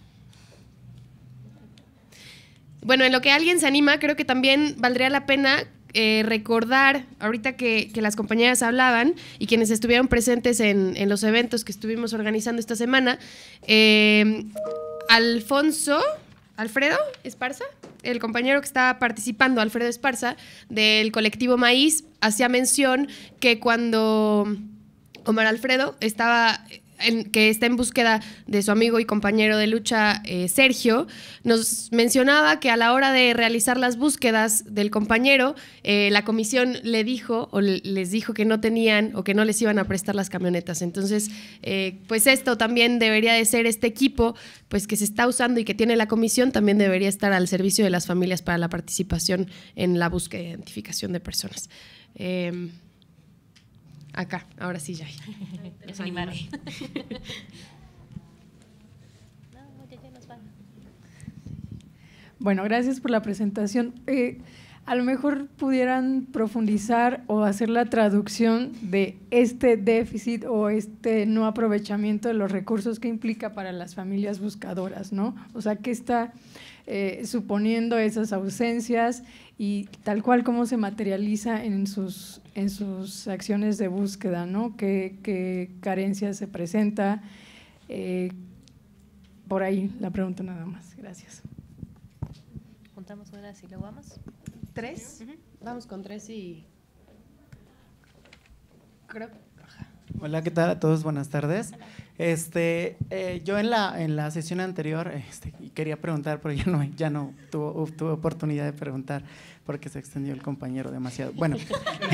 [SPEAKER 1] Bueno, en lo que alguien se anima, creo que también valdría la pena eh, recordar, ahorita que, las compañeras hablaban y quienes estuvieron presentes en, los eventos que estuvimos organizando esta semana, eh, Alfonso, Alfredo Esparza, el compañero que estaba participando, Alfredo Esparza, del colectivo Maíz, hacía mención que cuando Omar Alfredo estaba que está en búsqueda de su amigo y compañero de lucha eh, Sergio, nos mencionaba que a la hora de realizar las búsquedas del compañero, eh, la comisión le dijo o les dijo que no tenían o que no les iban a prestar las camionetas. Entonces, eh, pues esto también debería de ser este equipo, pues que se está usando y que tiene la comisión, también debería estar al servicio de las familias para la participación en la búsqueda e identificación de personas. Em, Acá, ahora sí ya. ya
[SPEAKER 4] Bueno, gracias por la presentación. Eh, a lo mejor pudieran profundizar o hacer la traducción de este déficit o este no aprovechamiento de los recursos que implica para las familias buscadoras, ¿no? O sea, que está, eh, suponiendo esas ausencias y tal cual como se materializa en sus, en sus acciones de búsqueda, ¿no? ¿Qué, qué carencia se presenta? Eh, por ahí la pregunta nada más.
[SPEAKER 1] Gracias. Juntamos unas y luego vamos. ¿Tres? Vamos con tres y... Creo...
[SPEAKER 4] Hola, ¿qué tal a todos? Buenas tardes. Este, eh, yo en la, en la sesión anterior este, quería preguntar, pero ya no, ya no tuvo, tuve oportunidad de preguntar porque se extendió el compañero demasiado. Bueno,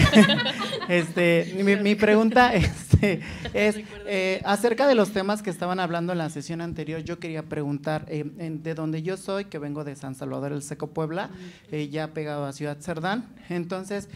[SPEAKER 4] (laughs) este, mi, pregunta este, es eh, acerca de los temas que estaban hablando en la sesión anterior. Yo quería preguntar eh, de dónde yo soy, que vengo de San Salvador el Seco, Puebla, mm. ya pegado a Ciudad Cerdán. Entonces,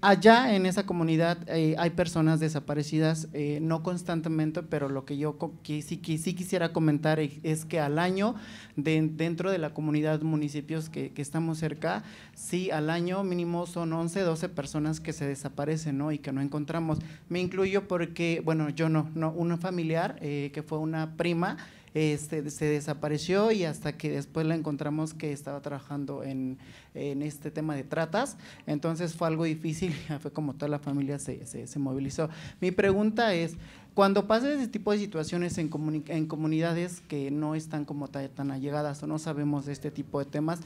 [SPEAKER 4] allá en esa comunidad hay personas desaparecidas, no constantemente, pero lo que yo sí, quisiera comentar es que al año, dentro de la comunidad, municipios que, estamos cerca, sí, al año mínimo son 11, 12 personas que se desaparecen y que no encontramos. Me incluyo porque, bueno, yo no, no una familiar eh, que fue una prima. Este, se desapareció y hasta que después la encontramos que estaba trabajando en, este tema de tratas. Entonces fue algo difícil, (laughs) fue como toda la familia se movilizó. Mi pregunta es, cuando pasan ese tipo de situaciones en, en comunidades que no están como tan allegadas o no sabemos de este tipo de temas,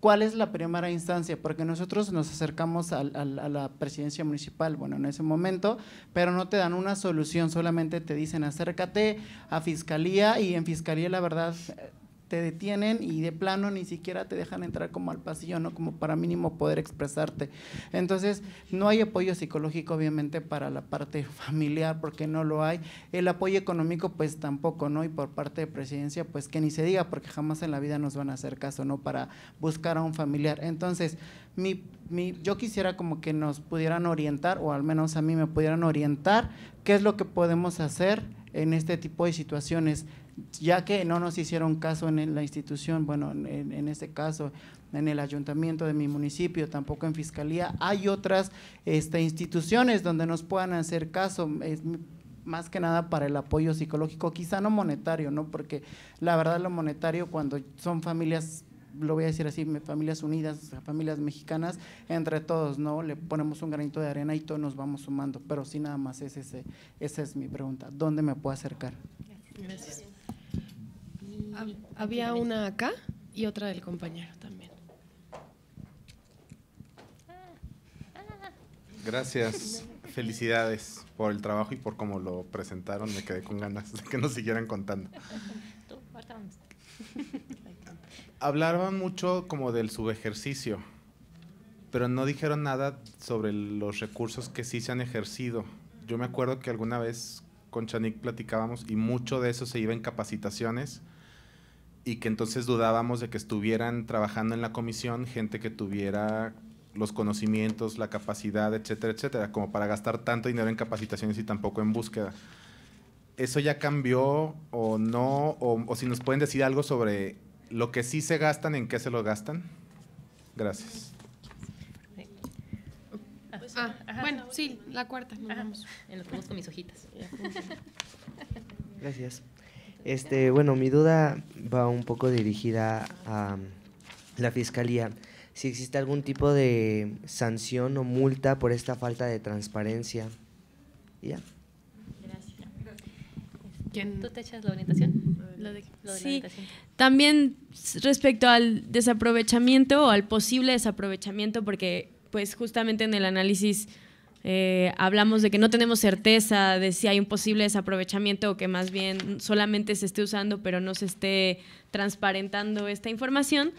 [SPEAKER 4] ¿cuál es la primera instancia? Porque nosotros nos acercamos a, la presidencia municipal, bueno, en ese momento, pero no te dan una solución, solamente te dicen acércate a fiscalía y en fiscalía la verdad te detienen y de plano ni siquiera te dejan entrar como al pasillo, ¿no? Como para mínimo poder expresarte. Entonces, no hay apoyo psicológico, obviamente, para la parte familiar, porque no lo hay. El apoyo económico, pues tampoco, ¿no? Y por parte de presidencia, pues que ni se diga, porque jamás en la vida nos van a hacer caso, ¿no? Para buscar a un familiar. Entonces, yo quisiera como que nos pudieran orientar, o al menos a mí me pudieran orientar, qué es lo que podemos hacer en este tipo de situaciones ya que no nos hicieron caso en la institución, bueno, en, este caso en el ayuntamiento de mi municipio, tampoco en fiscalía, hay otras este, instituciones donde nos puedan hacer caso. Es, más que nada para el apoyo psicológico, quizá no monetario, ¿no? Porque la verdad lo monetario cuando son familias lo voy a decir así, familias unidas, familias mexicanas, entre todos, ¿no? Le ponemos un granito de arena y todos nos vamos sumando, pero sí nada más es ese, esa es mi pregunta, ¿dónde me puedo acercar?
[SPEAKER 1] Gracias. Había una acá y otra del compañero también.
[SPEAKER 4] Gracias, felicidades por el trabajo y por cómo lo presentaron. Me quedé con ganas de que nos siguieran contando. Hablaban mucho como del subejercicio, pero no dijeron nada sobre los recursos que sí se han ejercido. Yo me acuerdo que alguna vez con Chanik platicábamos y mucho de eso se iba en capacitaciones y que entonces dudábamos de que estuvieran trabajando en la comisión gente que tuviera los conocimientos, la capacidad, etcétera, etcétera, como para gastar tanto dinero en capacitaciones y tampoco en búsqueda. ¿Eso ya cambió o no? O, si nos pueden decir algo sobre lo que sí se gastan, en qué se lo gastan. Gracias.
[SPEAKER 1] Pues, ah, bueno, sí, la cuarta. En mis hojitas.
[SPEAKER 4] Gracias. Este, bueno, mi duda va un
[SPEAKER 3] poco dirigida a la fiscalía. Si existe algún tipo de sanción o multa por esta falta de transparencia. ¿Ya?
[SPEAKER 2] Gracias. ¿Tú te echas la orientación? sí.
[SPEAKER 3] También respecto al desaprovechamiento o al posible desaprovechamiento, porque pues justamente en el análisis eh, hablamos de que no tenemos certeza de si hay un posible desaprovechamiento o que más bien solamente se esté usando pero no se esté transparentando esta información,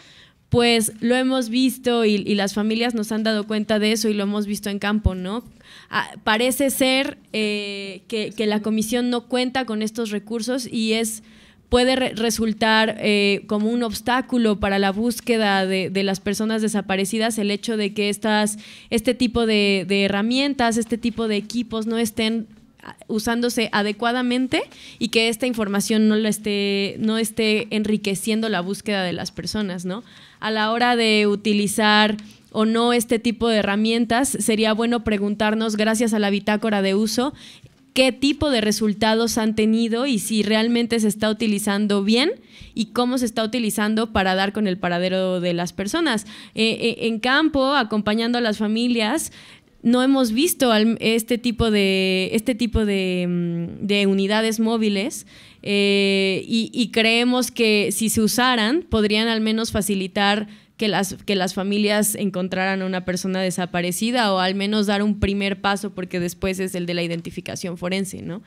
[SPEAKER 3] pues lo hemos visto y, las familias nos han dado cuenta de eso y lo hemos visto en campo, ¿no? Ah, parece ser eh, que, la comisión no cuenta con estos recursos y es puede resultar eh, como un obstáculo para la búsqueda de, las personas desaparecidas el hecho de que estas, este tipo de, herramientas, este tipo de equipos no estén ah, usándose adecuadamente y que esta información no, esté, no esté enriqueciendo la búsqueda de las personas, ¿no? A la hora de utilizar o no este tipo de herramientas, sería bueno preguntarnos, gracias a la bitácora de uso, qué tipo de resultados han tenido y si realmente se está utilizando bien y cómo se está utilizando para dar con el paradero de las personas. Eh, eh, en campo, acompañando a las familias, no hemos visto este tipo de, este tipo de, mm, unidades móviles eh, y creemos que si se usaran podrían al menos facilitar que las, que las familias encontraran a una persona desaparecida o al menos dar un primer paso porque después es el de la identificación forense, ¿no?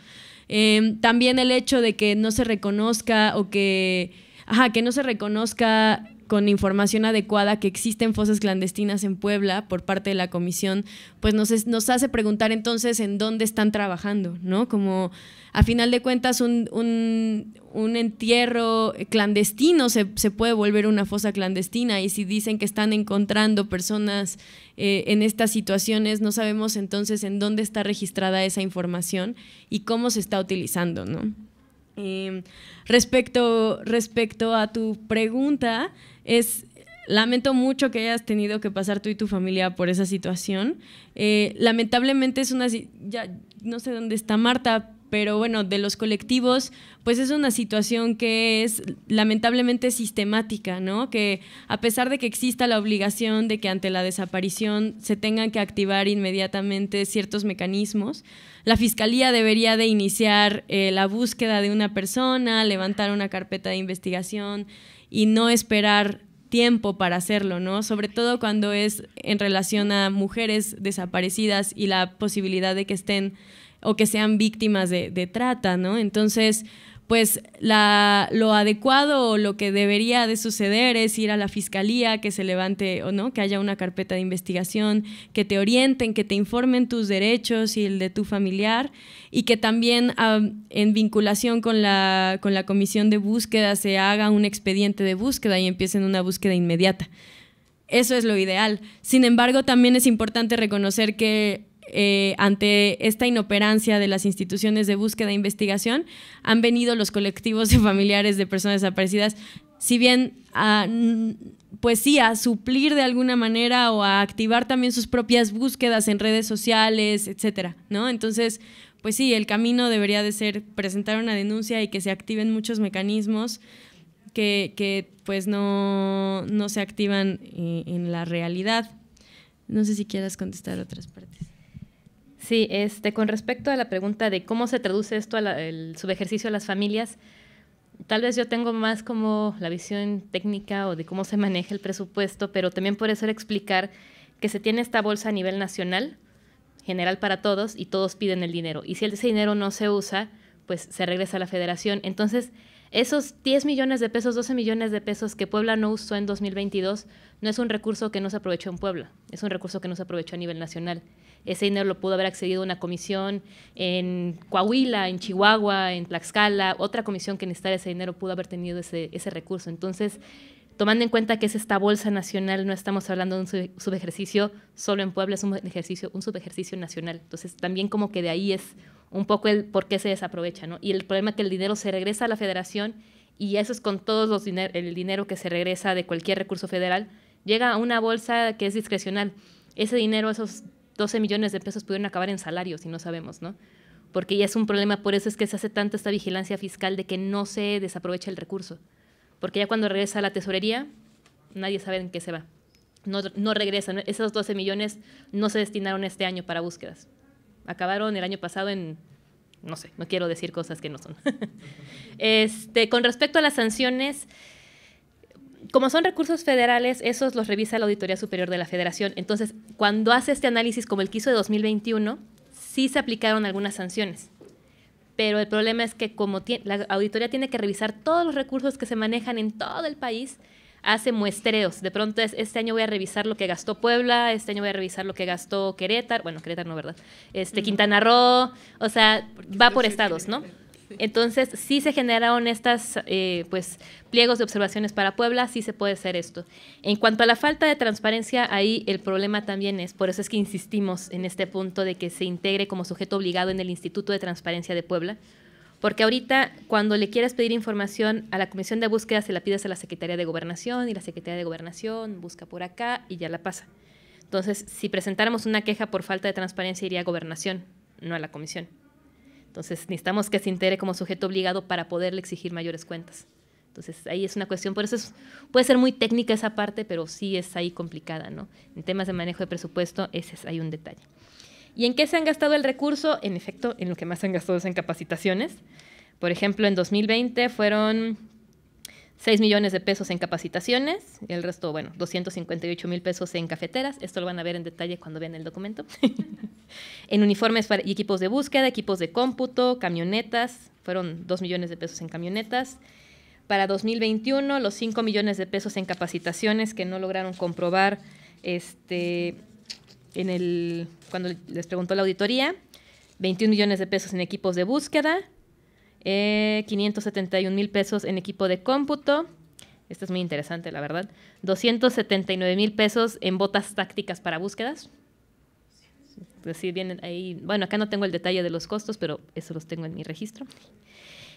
[SPEAKER 3] Em, también el hecho de que no se reconozca o que, ajá, que no se reconozca con información adecuada que existen fosas clandestinas en Puebla por parte de la comisión, pues nos, hace preguntar entonces en dónde están trabajando, ¿no? Como a final de cuentas un, entierro clandestino se, puede volver una fosa clandestina y si dicen que están encontrando personas eh, en estas situaciones, no sabemos entonces en dónde está registrada esa información y cómo se está utilizando, ¿no? Em, respecto, respecto a tu pregunta, es, lamento mucho que hayas tenido que pasar tú y tu familia por esa situación. Eh, lamentablemente es una, ya no sé dónde está Marta, pero bueno, de los colectivos, pues es una situación que es lamentablemente sistemática, ¿no? Que a pesar de que exista la obligación de que ante la desaparición se tengan que activar inmediatamente ciertos mecanismos, la fiscalía debería de iniciar eh, la búsqueda de una persona, levantar una carpeta de investigación, y no esperar tiempo para hacerlo, ¿no? Sobre todo cuando es en relación a mujeres desaparecidas y la posibilidad de que estén o que sean víctimas de, de trata, ¿no? Entonces, pues lo adecuado o lo que debería de suceder es ir a la fiscalía, que se levante o no, que haya una carpeta de investigación, que te orienten, que te informen tus derechos y el de tu familiar, y que también en vinculación con la, con la comisión de búsqueda se haga un expediente de búsqueda y empiecen una búsqueda inmediata. Eso es lo ideal. Sin embargo, también es importante reconocer que eh, ante esta inoperancia de las instituciones de búsqueda e investigación, han venido los colectivos de familiares de personas desaparecidas, si bien a, pues sí, a suplir de alguna manera o a activar también sus propias búsquedas en redes sociales, etcétera, ¿no? Entonces, pues sí, el camino debería de ser presentar una denuncia y que se activen muchos mecanismos que, pues no, no, se activan eh, en la realidad. No sé si quieras contestar otras partes. Sí, este, con respecto a la pregunta de cómo se
[SPEAKER 2] traduce esto al subejercicio a las familias, tal vez yo tengo más como la visión técnica o de cómo se maneja el presupuesto, pero también por eso era explicar que se tiene esta bolsa a nivel nacional, general para todos, y todos piden el dinero. Y si ese dinero no se usa, pues se regresa a la federación. Entonces, esos 10 millones de pesos, 12 millones de pesos que Puebla no usó en 2022, no es un recurso que no se aprovechó en Puebla, es un recurso que no se aprovechó a nivel nacional. Ese dinero lo pudo haber accedido a una comisión en Coahuila, en Chihuahua, en Tlaxcala, otra comisión que necesitara ese dinero pudo haber tenido ese, recurso. Entonces, tomando en cuenta que es esta bolsa nacional, no estamos hablando de un subejercicio solo en Puebla, es un ejercicio, un subejercicio nacional. Entonces, también como que de ahí es un poco el por qué se desaprovecha, ¿no? Y el problema es que el dinero se regresa a la federación y eso es con todos los el dinero que se regresa de cualquier recurso federal, llega a una bolsa que es discrecional. Ese dinero, esos 12 millones de pesos pudieron acabar en salarios y no sabemos, ¿no? Porque ya es un problema, por eso es que se hace tanta esta vigilancia fiscal de que no se desaprovecha el recurso. Porque ya cuando regresa a la tesorería, nadie sabe en qué se va. No, no regresan. Esos 12 millones no se destinaron este año para búsquedas. Acabaron el año pasado en no sé, no quiero decir cosas que no son. (laughs) este, con respecto a las sanciones, como son recursos federales, esos los revisa la Auditoría Superior de la Federación. Entonces, cuando hace este análisis como el que hizo de 2021, sí se aplicaron algunas sanciones. Pero el problema es que como la auditoría tiene que revisar todos los recursos que se manejan en todo el país, hace muestreos. De pronto es, este año voy a revisar lo que gastó Puebla, este año voy a revisar lo que gastó Querétaro, bueno, Querétaro no, ¿verdad? Este, Quintana Roo, o sea, va por estados, ¿no? Eh, entonces, sí se generaron estas, eh, pues, pliegos de observaciones para Puebla, sí se puede hacer esto. En cuanto a la falta de transparencia, ahí el problema también es, por eso es que insistimos en este punto de que se integre como sujeto obligado en el Instituto de Transparencia de Puebla, porque ahorita cuando le quieras pedir información a la Comisión de Búsqueda, se la pides a la Secretaría de Gobernación y la Secretaría de Gobernación busca por acá y ya la pasa. Entonces, si presentáramos una queja por falta de transparencia, iría a Gobernación, no a la Comisión. Entonces necesitamos que se integre como sujeto obligado para poderle exigir mayores cuentas. Entonces ahí es una cuestión, por eso puede ser muy técnica esa parte, pero sí es ahí complicada, ¿no? En temas de manejo de presupuesto, ese es ahí un detalle. ¿Y en qué se han gastado el recurso? En efecto, en lo que más se han gastado es en capacitaciones. Por ejemplo, en 2020 fueron 6 millones de pesos en capacitaciones, y el resto, bueno, 258 mil pesos en cafeteras. Esto lo van a ver en detalle cuando vean el documento. (laughs) en uniformes y equipos de búsqueda, equipos de cómputo, camionetas, fueron 2 millones de pesos en camionetas. Para 2021, los 5 millones de pesos en capacitaciones que no lograron comprobar este, en el, cuando les preguntó la auditoría. 21 millones de pesos en equipos de búsqueda, 571 eh, mil pesos en equipo de cómputo. Esto es muy interesante, la verdad. 279 mil pesos en botas tácticas para búsquedas. Es pues decir, vienen ahí. Bueno, acá no tengo el detalle de los costos, pero eso los tengo en mi registro.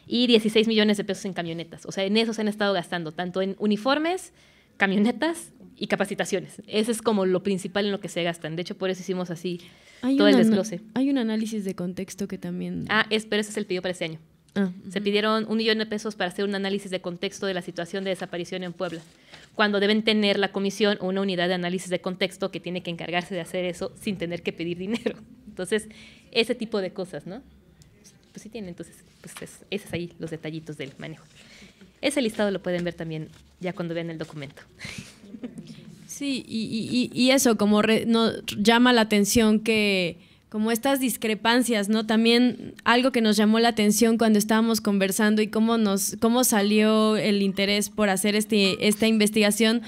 [SPEAKER 2] Y 16 millones de pesos en camionetas. O sea, en eso se han estado gastando, tanto en uniformes, camionetas y capacitaciones. Ese es como lo principal en lo que se gastan. De hecho, por eso hicimos así todo el desglose.
[SPEAKER 3] Hay un análisis de contexto que también.
[SPEAKER 2] Ah, es, pero ese es el pedido para este año. Se pidieron un millón de pesos para hacer un análisis de contexto de la situación de desaparición en Puebla, cuando deben tener la comisión o una unidad de análisis de contexto que tiene que encargarse de hacer eso sin tener que pedir dinero. (laughs) Entonces, ese tipo de cosas, ¿no? Pues sí tienen, entonces, pues es, esos ahí los detallitos del manejo. Ese listado lo pueden ver también ya cuando vean el documento.
[SPEAKER 3] Sí, y, eso, como llama la atención que como estas discrepancias, ¿no? También algo que nos llamó la atención cuando estábamos conversando y cómo nos, cómo salió el interés por hacer este, esta investigación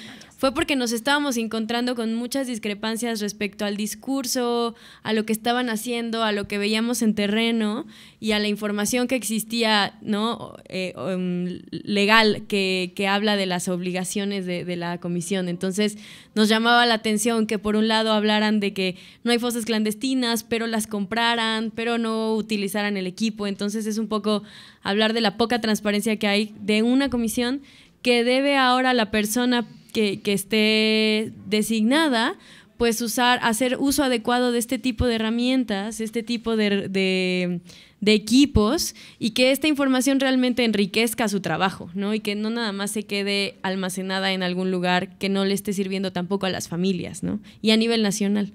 [SPEAKER 3] fue porque nos estábamos encontrando con muchas discrepancias respecto al discurso, a lo que estaban haciendo, a lo que veíamos en terreno y a la información que existía ¿no? Eh, um, legal que, habla de las obligaciones de, de la comisión. Entonces nos llamaba la atención que por un lado hablaran de que no hay fosas clandestinas, pero las compraran, pero no utilizaran el equipo. Entonces es un poco hablar de la poca transparencia que hay de una comisión que debe ahora la persona que, esté designada, pues usar, hacer uso adecuado de este tipo de herramientas, este tipo de, de, equipos y que esta información realmente enriquezca su trabajo, ¿no? Y que no nada más se quede almacenada en algún lugar que no le esté sirviendo tampoco a las familias, ¿no? Y a nivel nacional.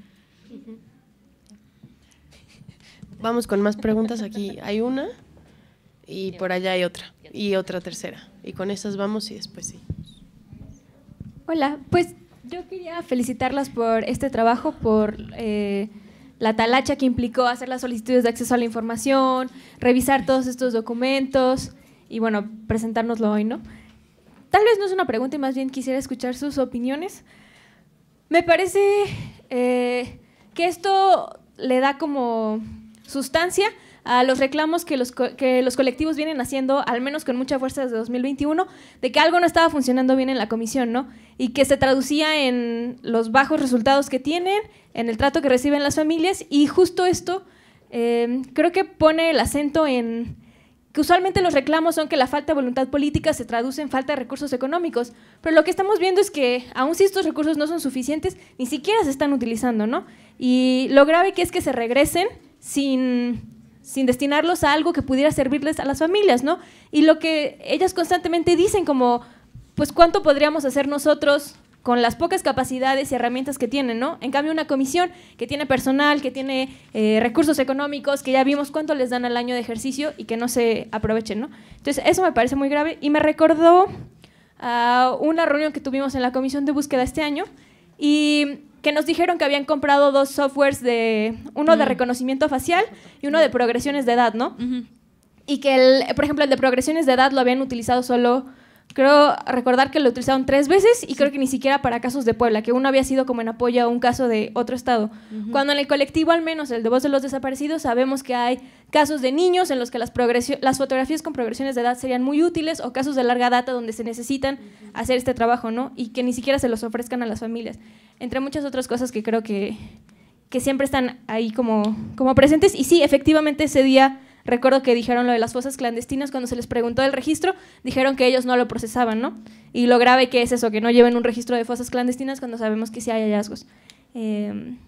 [SPEAKER 3] Vamos con más preguntas aquí. Hay una
[SPEAKER 1] y por allá hay otra y otra tercera. Y con esas vamos y después sí.
[SPEAKER 5] Hola, pues yo quería felicitarlas por este trabajo, por eh, la talacha que implicó hacer las solicitudes de acceso a la información, revisar todos estos documentos y bueno, presentárnoslo hoy, ¿no? Tal vez no es una pregunta y más bien quisiera escuchar sus opiniones. Me parece eh, que esto le da como sustancia a los reclamos que los, colectivos vienen haciendo, al menos con mucha fuerza desde 2021, de que algo no estaba funcionando bien en la comisión, ¿no? Y que se traducía en los bajos resultados que tienen, en el trato que reciben las familias, y justo esto em, creo que pone el acento en que usualmente los reclamos son que la falta de voluntad política se traduce en falta de recursos económicos, pero lo que estamos viendo es que aun si estos recursos no son suficientes, ni siquiera se están utilizando, ¿no? Y lo grave que es que se regresen sin sin destinarlos a algo que pudiera servirles a las familias, ¿no? Y lo que ellas constantemente dicen como, pues cuánto podríamos hacer nosotros con las pocas capacidades y herramientas que tienen, ¿no? En cambio, una comisión que tiene personal, que tiene eh, recursos económicos, que ya vimos cuánto les dan al año de ejercicio y que no se aprovechen, ¿no? Entonces, eso me parece muy grave y me recordó a una reunión que tuvimos en la comisión de búsqueda este año y que nos dijeron que habían comprado dos softwares de uno de mm. reconocimiento facial y uno de progresiones de edad, ¿no? Y que el, por ejemplo, el de progresiones de edad lo habían utilizado solo Creo recordar que lo utilizaron tres veces y creo que ni siquiera para casos de Puebla, que uno había sido como en apoyo a un caso de otro estado. Cuando en el colectivo, al menos el de Voz de los Desaparecidos, sabemos que hay casos de niños en los que las, las fotografías con progresiones de edad serían muy útiles o casos de larga data donde se necesitan hacer este trabajo, ¿no? Y que ni siquiera se los ofrezcan a las familias. Entre muchas otras cosas que creo que, que siempre están ahí como, como presentes. Y sí, efectivamente ese día Recuerdo que dijeron lo de las fosas clandestinas cuando se les preguntó del registro, dijeron que ellos no lo procesaban, ¿no? Y lo grave que es eso, que no lleven un registro de fosas clandestinas cuando sabemos que sí hay hallazgos. Em,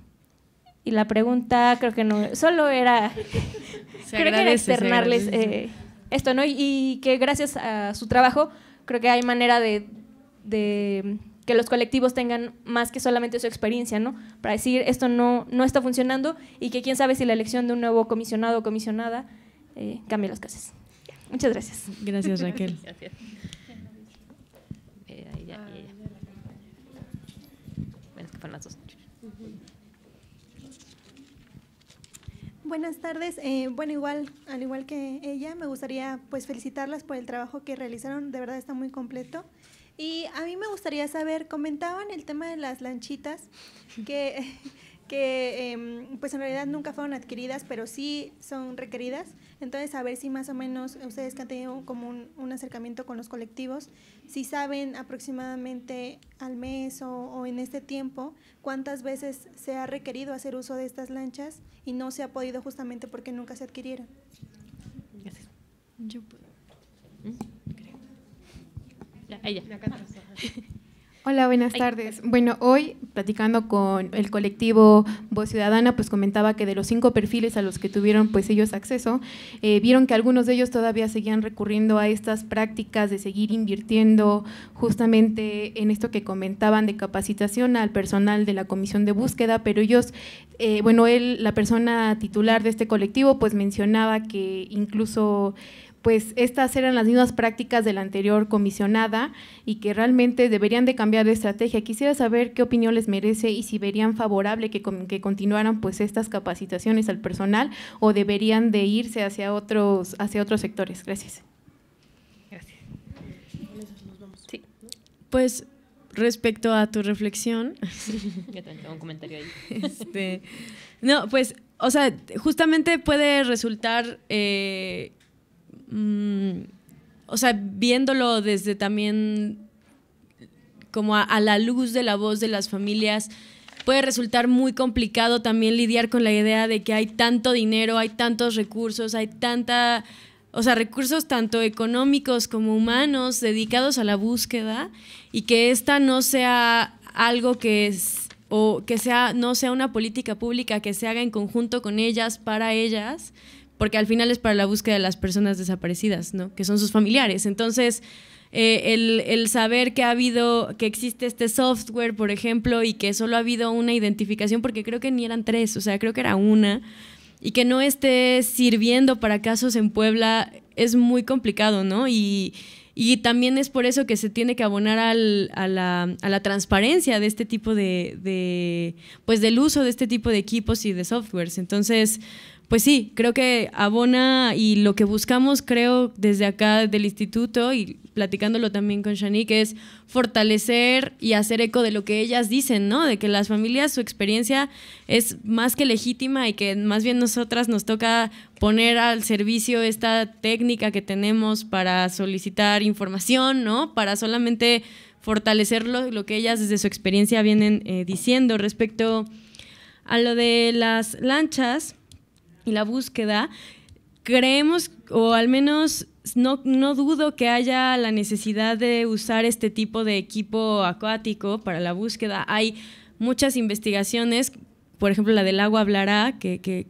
[SPEAKER 5] y la pregunta creo que no, solo era, (laughs) creo que externarles eh, esto, ¿no? Y, que gracias a su trabajo creo que hay manera de, que los colectivos tengan más que solamente su experiencia, ¿no? Para decir esto no, no está funcionando y que quién sabe si la elección de un nuevo comisionado o comisionada eh, cambie las cosas. Muchas gracias. Gracias, Raquel. Buenas tardes. Eh, bueno, igual, al igual que ella, me gustaría pues felicitarlas por el trabajo que realizaron. De verdad está muy completo. Y a mí me gustaría saber, comentaban el tema de las lanchitas, que (laughs) que em, pues en realidad nunca fueron adquiridas, pero sí son requeridas. Entonces, a ver si más o menos ustedes que han tenido como un, acercamiento con los colectivos, si saben aproximadamente al mes o, en este tiempo cuántas veces se ha requerido hacer uso de estas lanchas y no se ha podido justamente porque nunca se adquirieron. Yo mm,
[SPEAKER 2] Creo. Ya, ella.
[SPEAKER 1] (laughs) Hola, buenas tardes. Bueno, hoy platicando con el colectivo Voz Ciudadana, pues comentaba que de los cinco perfiles a los que tuvieron pues ellos acceso, eh, vieron que algunos de ellos todavía seguían recurriendo a estas prácticas de seguir invirtiendo justamente en esto que comentaban de capacitación al personal de la comisión de búsqueda, pero ellos, eh, bueno, él, la persona titular de este colectivo, pues mencionaba que incluso pues estas eran las mismas prácticas de la anterior comisionada y que realmente deberían de cambiar de estrategia. Quisiera saber qué opinión les merece y si verían favorable que, continuaran pues estas capacitaciones al personal o deberían de irse hacia otros,
[SPEAKER 3] hacia otros sectores. Gracias. Gracias. Sí. Pues respecto a tu reflexión. (laughs) tengo un comentario
[SPEAKER 2] ahí. Este,
[SPEAKER 3] no, pues, o sea, justamente puede resultar... Eh, Mm, o sea, viéndolo desde también como a, a, la luz de la voz de las familias, puede resultar muy complicado también lidiar con la idea de que hay tanto dinero, hay tantos recursos, hay tanta, o sea, recursos tanto económicos como humanos dedicados a la búsqueda y que esta no sea algo que es o que sea no sea una política pública que se haga en conjunto con ellas para ellas porque al final es para la búsqueda de las personas desaparecidas, ¿no? Que son sus familiares. Entonces, eh, el, el, saber que ha habido, que existe este software, por ejemplo, y que solo ha habido una identificación, porque creo que ni eran tres, o sea, creo que era una, y que no esté sirviendo para casos en Puebla, es muy complicado, ¿no? Y, y también es por eso que se tiene que abonar a, la, transparencia de este tipo de, de, pues del uso de este tipo de equipos y de softwares. Entonces, pues sí, creo que abona y lo que buscamos, creo, desde acá del instituto y platicándolo también con Shanique, es fortalecer y hacer eco de lo que ellas dicen, ¿no? De que las familias, su experiencia es más que legítima y que más bien nosotras nos toca poner al servicio esta técnica que tenemos para solicitar información, ¿no? Para solamente fortalecer lo, que ellas desde su experiencia vienen eh, diciendo respecto a lo de las lanchas y la búsqueda. Creemos, o al menos no, no, dudo que haya la necesidad de usar este tipo de equipo acuático para la búsqueda. Hay muchas investigaciones por ejemplo, la del agua hablará, que,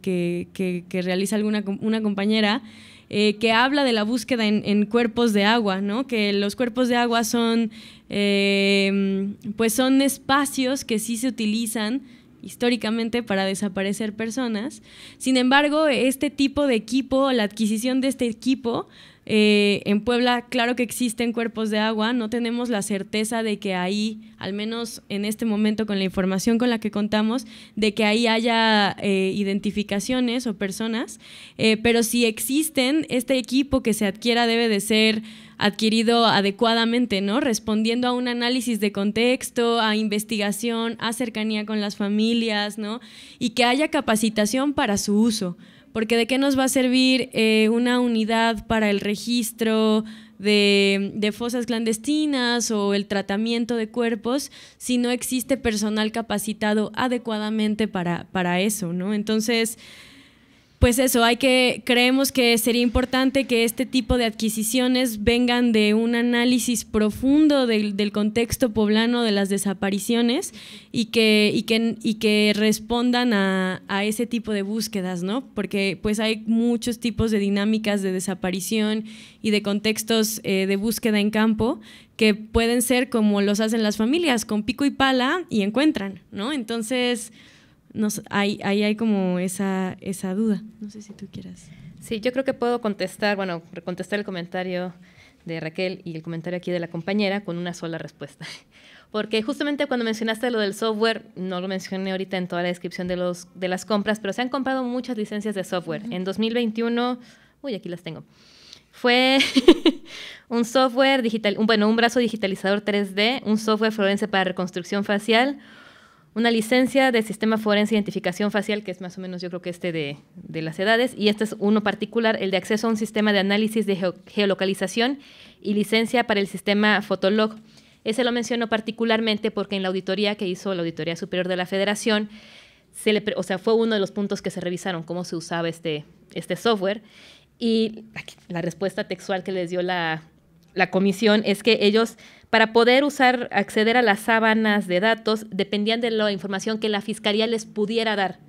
[SPEAKER 3] realiza alguna una compañera, eh, que habla de la búsqueda en, cuerpos de agua, ¿no? Que los cuerpos de agua son, em, pues son espacios que sí se utilizan históricamente para desaparecer personas. Sin embargo, este tipo de equipo, la adquisición de este equipo, eh, en Puebla, claro que existen cuerpos de agua, no tenemos la certeza de que ahí, al menos en este momento con la información con la que contamos, de que ahí haya eh, identificaciones o personas, eh, pero si existen, este equipo que se adquiera debe de ser adquirido adecuadamente, ¿no? Respondiendo a un análisis de contexto, a investigación, a cercanía con las familias, ¿no? Y que haya capacitación para su uso porque de qué nos va a servir eh, una unidad para el registro de, fosas clandestinas o el tratamiento de cuerpos si no existe personal capacitado adecuadamente para, para eso, ¿no? Entonces pues eso, hay que, creemos que sería importante que este tipo de adquisiciones vengan de un análisis profundo del, contexto poblano de las desapariciones y que, y que, respondan a, ese tipo de búsquedas, ¿no? Porque pues hay muchos tipos de dinámicas de desaparición y de contextos eh, de búsqueda en campo que pueden ser como los hacen las familias, con pico y pala y encuentran, ¿no? Entonces ahí, hay como esa, esa duda. No sé si tú quieras. Sí, yo creo que puedo contestar,
[SPEAKER 2] bueno, contestar el comentario de Raquel y el comentario aquí de la compañera con una sola respuesta. (laughs) Porque justamente cuando mencionaste lo del software, no lo mencioné ahorita en toda la descripción de, los, de las compras, pero se han comprado muchas licencias de software. En 2021, uy, aquí las tengo. Fue (laughs) un software digital, un, bueno, un brazo digitalizador 3D, un software forense para reconstrucción facial, una licencia de sistema forense identificación facial, que es más o menos yo creo que este de, de, las edades, y este es uno particular, el de acceso a un sistema de análisis de geolocalización y licencia para el sistema Fotolog. Ese lo menciono particularmente porque en la auditoría que hizo la Auditoría Superior de la Federación, se le, o sea, fue uno de los puntos que se revisaron, cómo se usaba este, este software. Y la respuesta textual que les dio la, la comisión es que ellos para poder usar, acceder a las sábanas de datos, dependían de la información que la fiscalía les pudiera dar.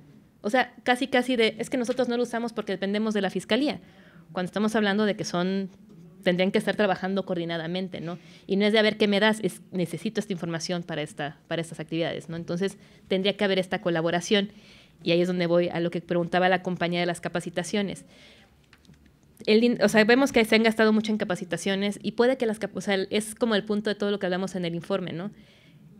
[SPEAKER 2] O sea, casi, casi de, es que nosotros no lo usamos porque dependemos de la fiscalía, cuando estamos hablando de que son, tendrían que estar trabajando coordinadamente, ¿no? Y no es de a ver qué me das, es necesito esta información para, esta, para estas actividades, ¿no? Entonces, tendría que haber esta colaboración. Y ahí es donde voy a lo que preguntaba la compañía de las capacitaciones o sea, vemos que se han gastado mucho en capacitaciones y puede que las, o sea, es como el punto de todo lo que hablamos en el informe, ¿no?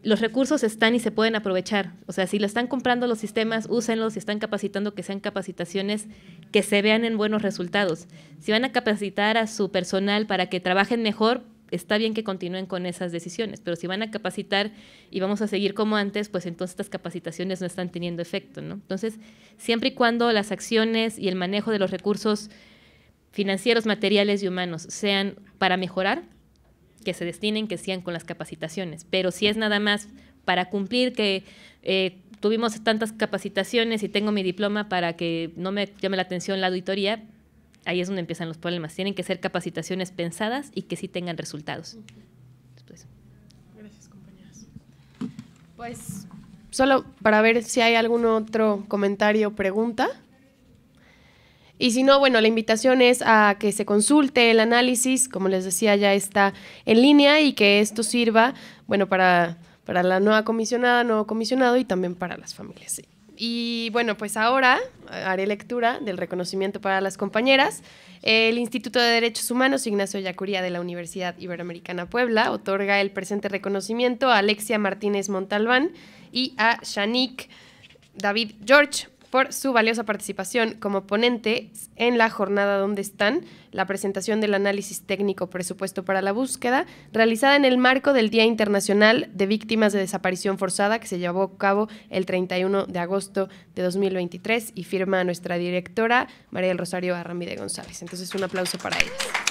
[SPEAKER 2] Los recursos están y se pueden aprovechar. O sea, si lo están comprando los sistemas, úsenlos. Si están capacitando, que sean capacitaciones que se vean en buenos resultados. Si van a capacitar a su personal para que trabajen mejor, está bien que continúen con esas decisiones, pero si van a capacitar y vamos a seguir como antes, pues entonces estas capacitaciones no están teniendo efecto, ¿no? Entonces, siempre y cuando las acciones y el manejo de los recursos financieros, materiales y humanos sean para mejorar, que se destinen, que sean con las capacitaciones. Pero si es nada más para cumplir que eh, tuvimos tantas capacitaciones y tengo mi diploma para que no me llame la atención la auditoría, ahí es donde empiezan los problemas. Tienen que ser capacitaciones pensadas y que sí tengan resultados.
[SPEAKER 1] Gracias, compañeras. Pues
[SPEAKER 2] solo para ver si hay algún otro
[SPEAKER 1] comentario o pregunta. Y si no, bueno, la invitación es a que se consulte el análisis, como les decía, ya está en línea y que esto sirva, bueno, para, para la nueva comisionada, nuevo comisionado y también para las familias. Y bueno, pues ahora eh, haré lectura del reconocimiento para las compañeras. El Instituto de Derechos Humanos Ignacio Yacuría de la Universidad Iberoamericana Puebla otorga el presente reconocimiento a Alexia Martínez Montalbán y a Shanique David George por su valiosa participación como ponente en la jornada donde están, la presentación del análisis técnico presupuesto para la búsqueda, realizada en el marco del Día Internacional de Víctimas de Desaparición Forzada, que se llevó a cabo el 31 de agosto de 2023 y firma nuestra directora María del Rosario Arramide González. Entonces, un aplauso para ella.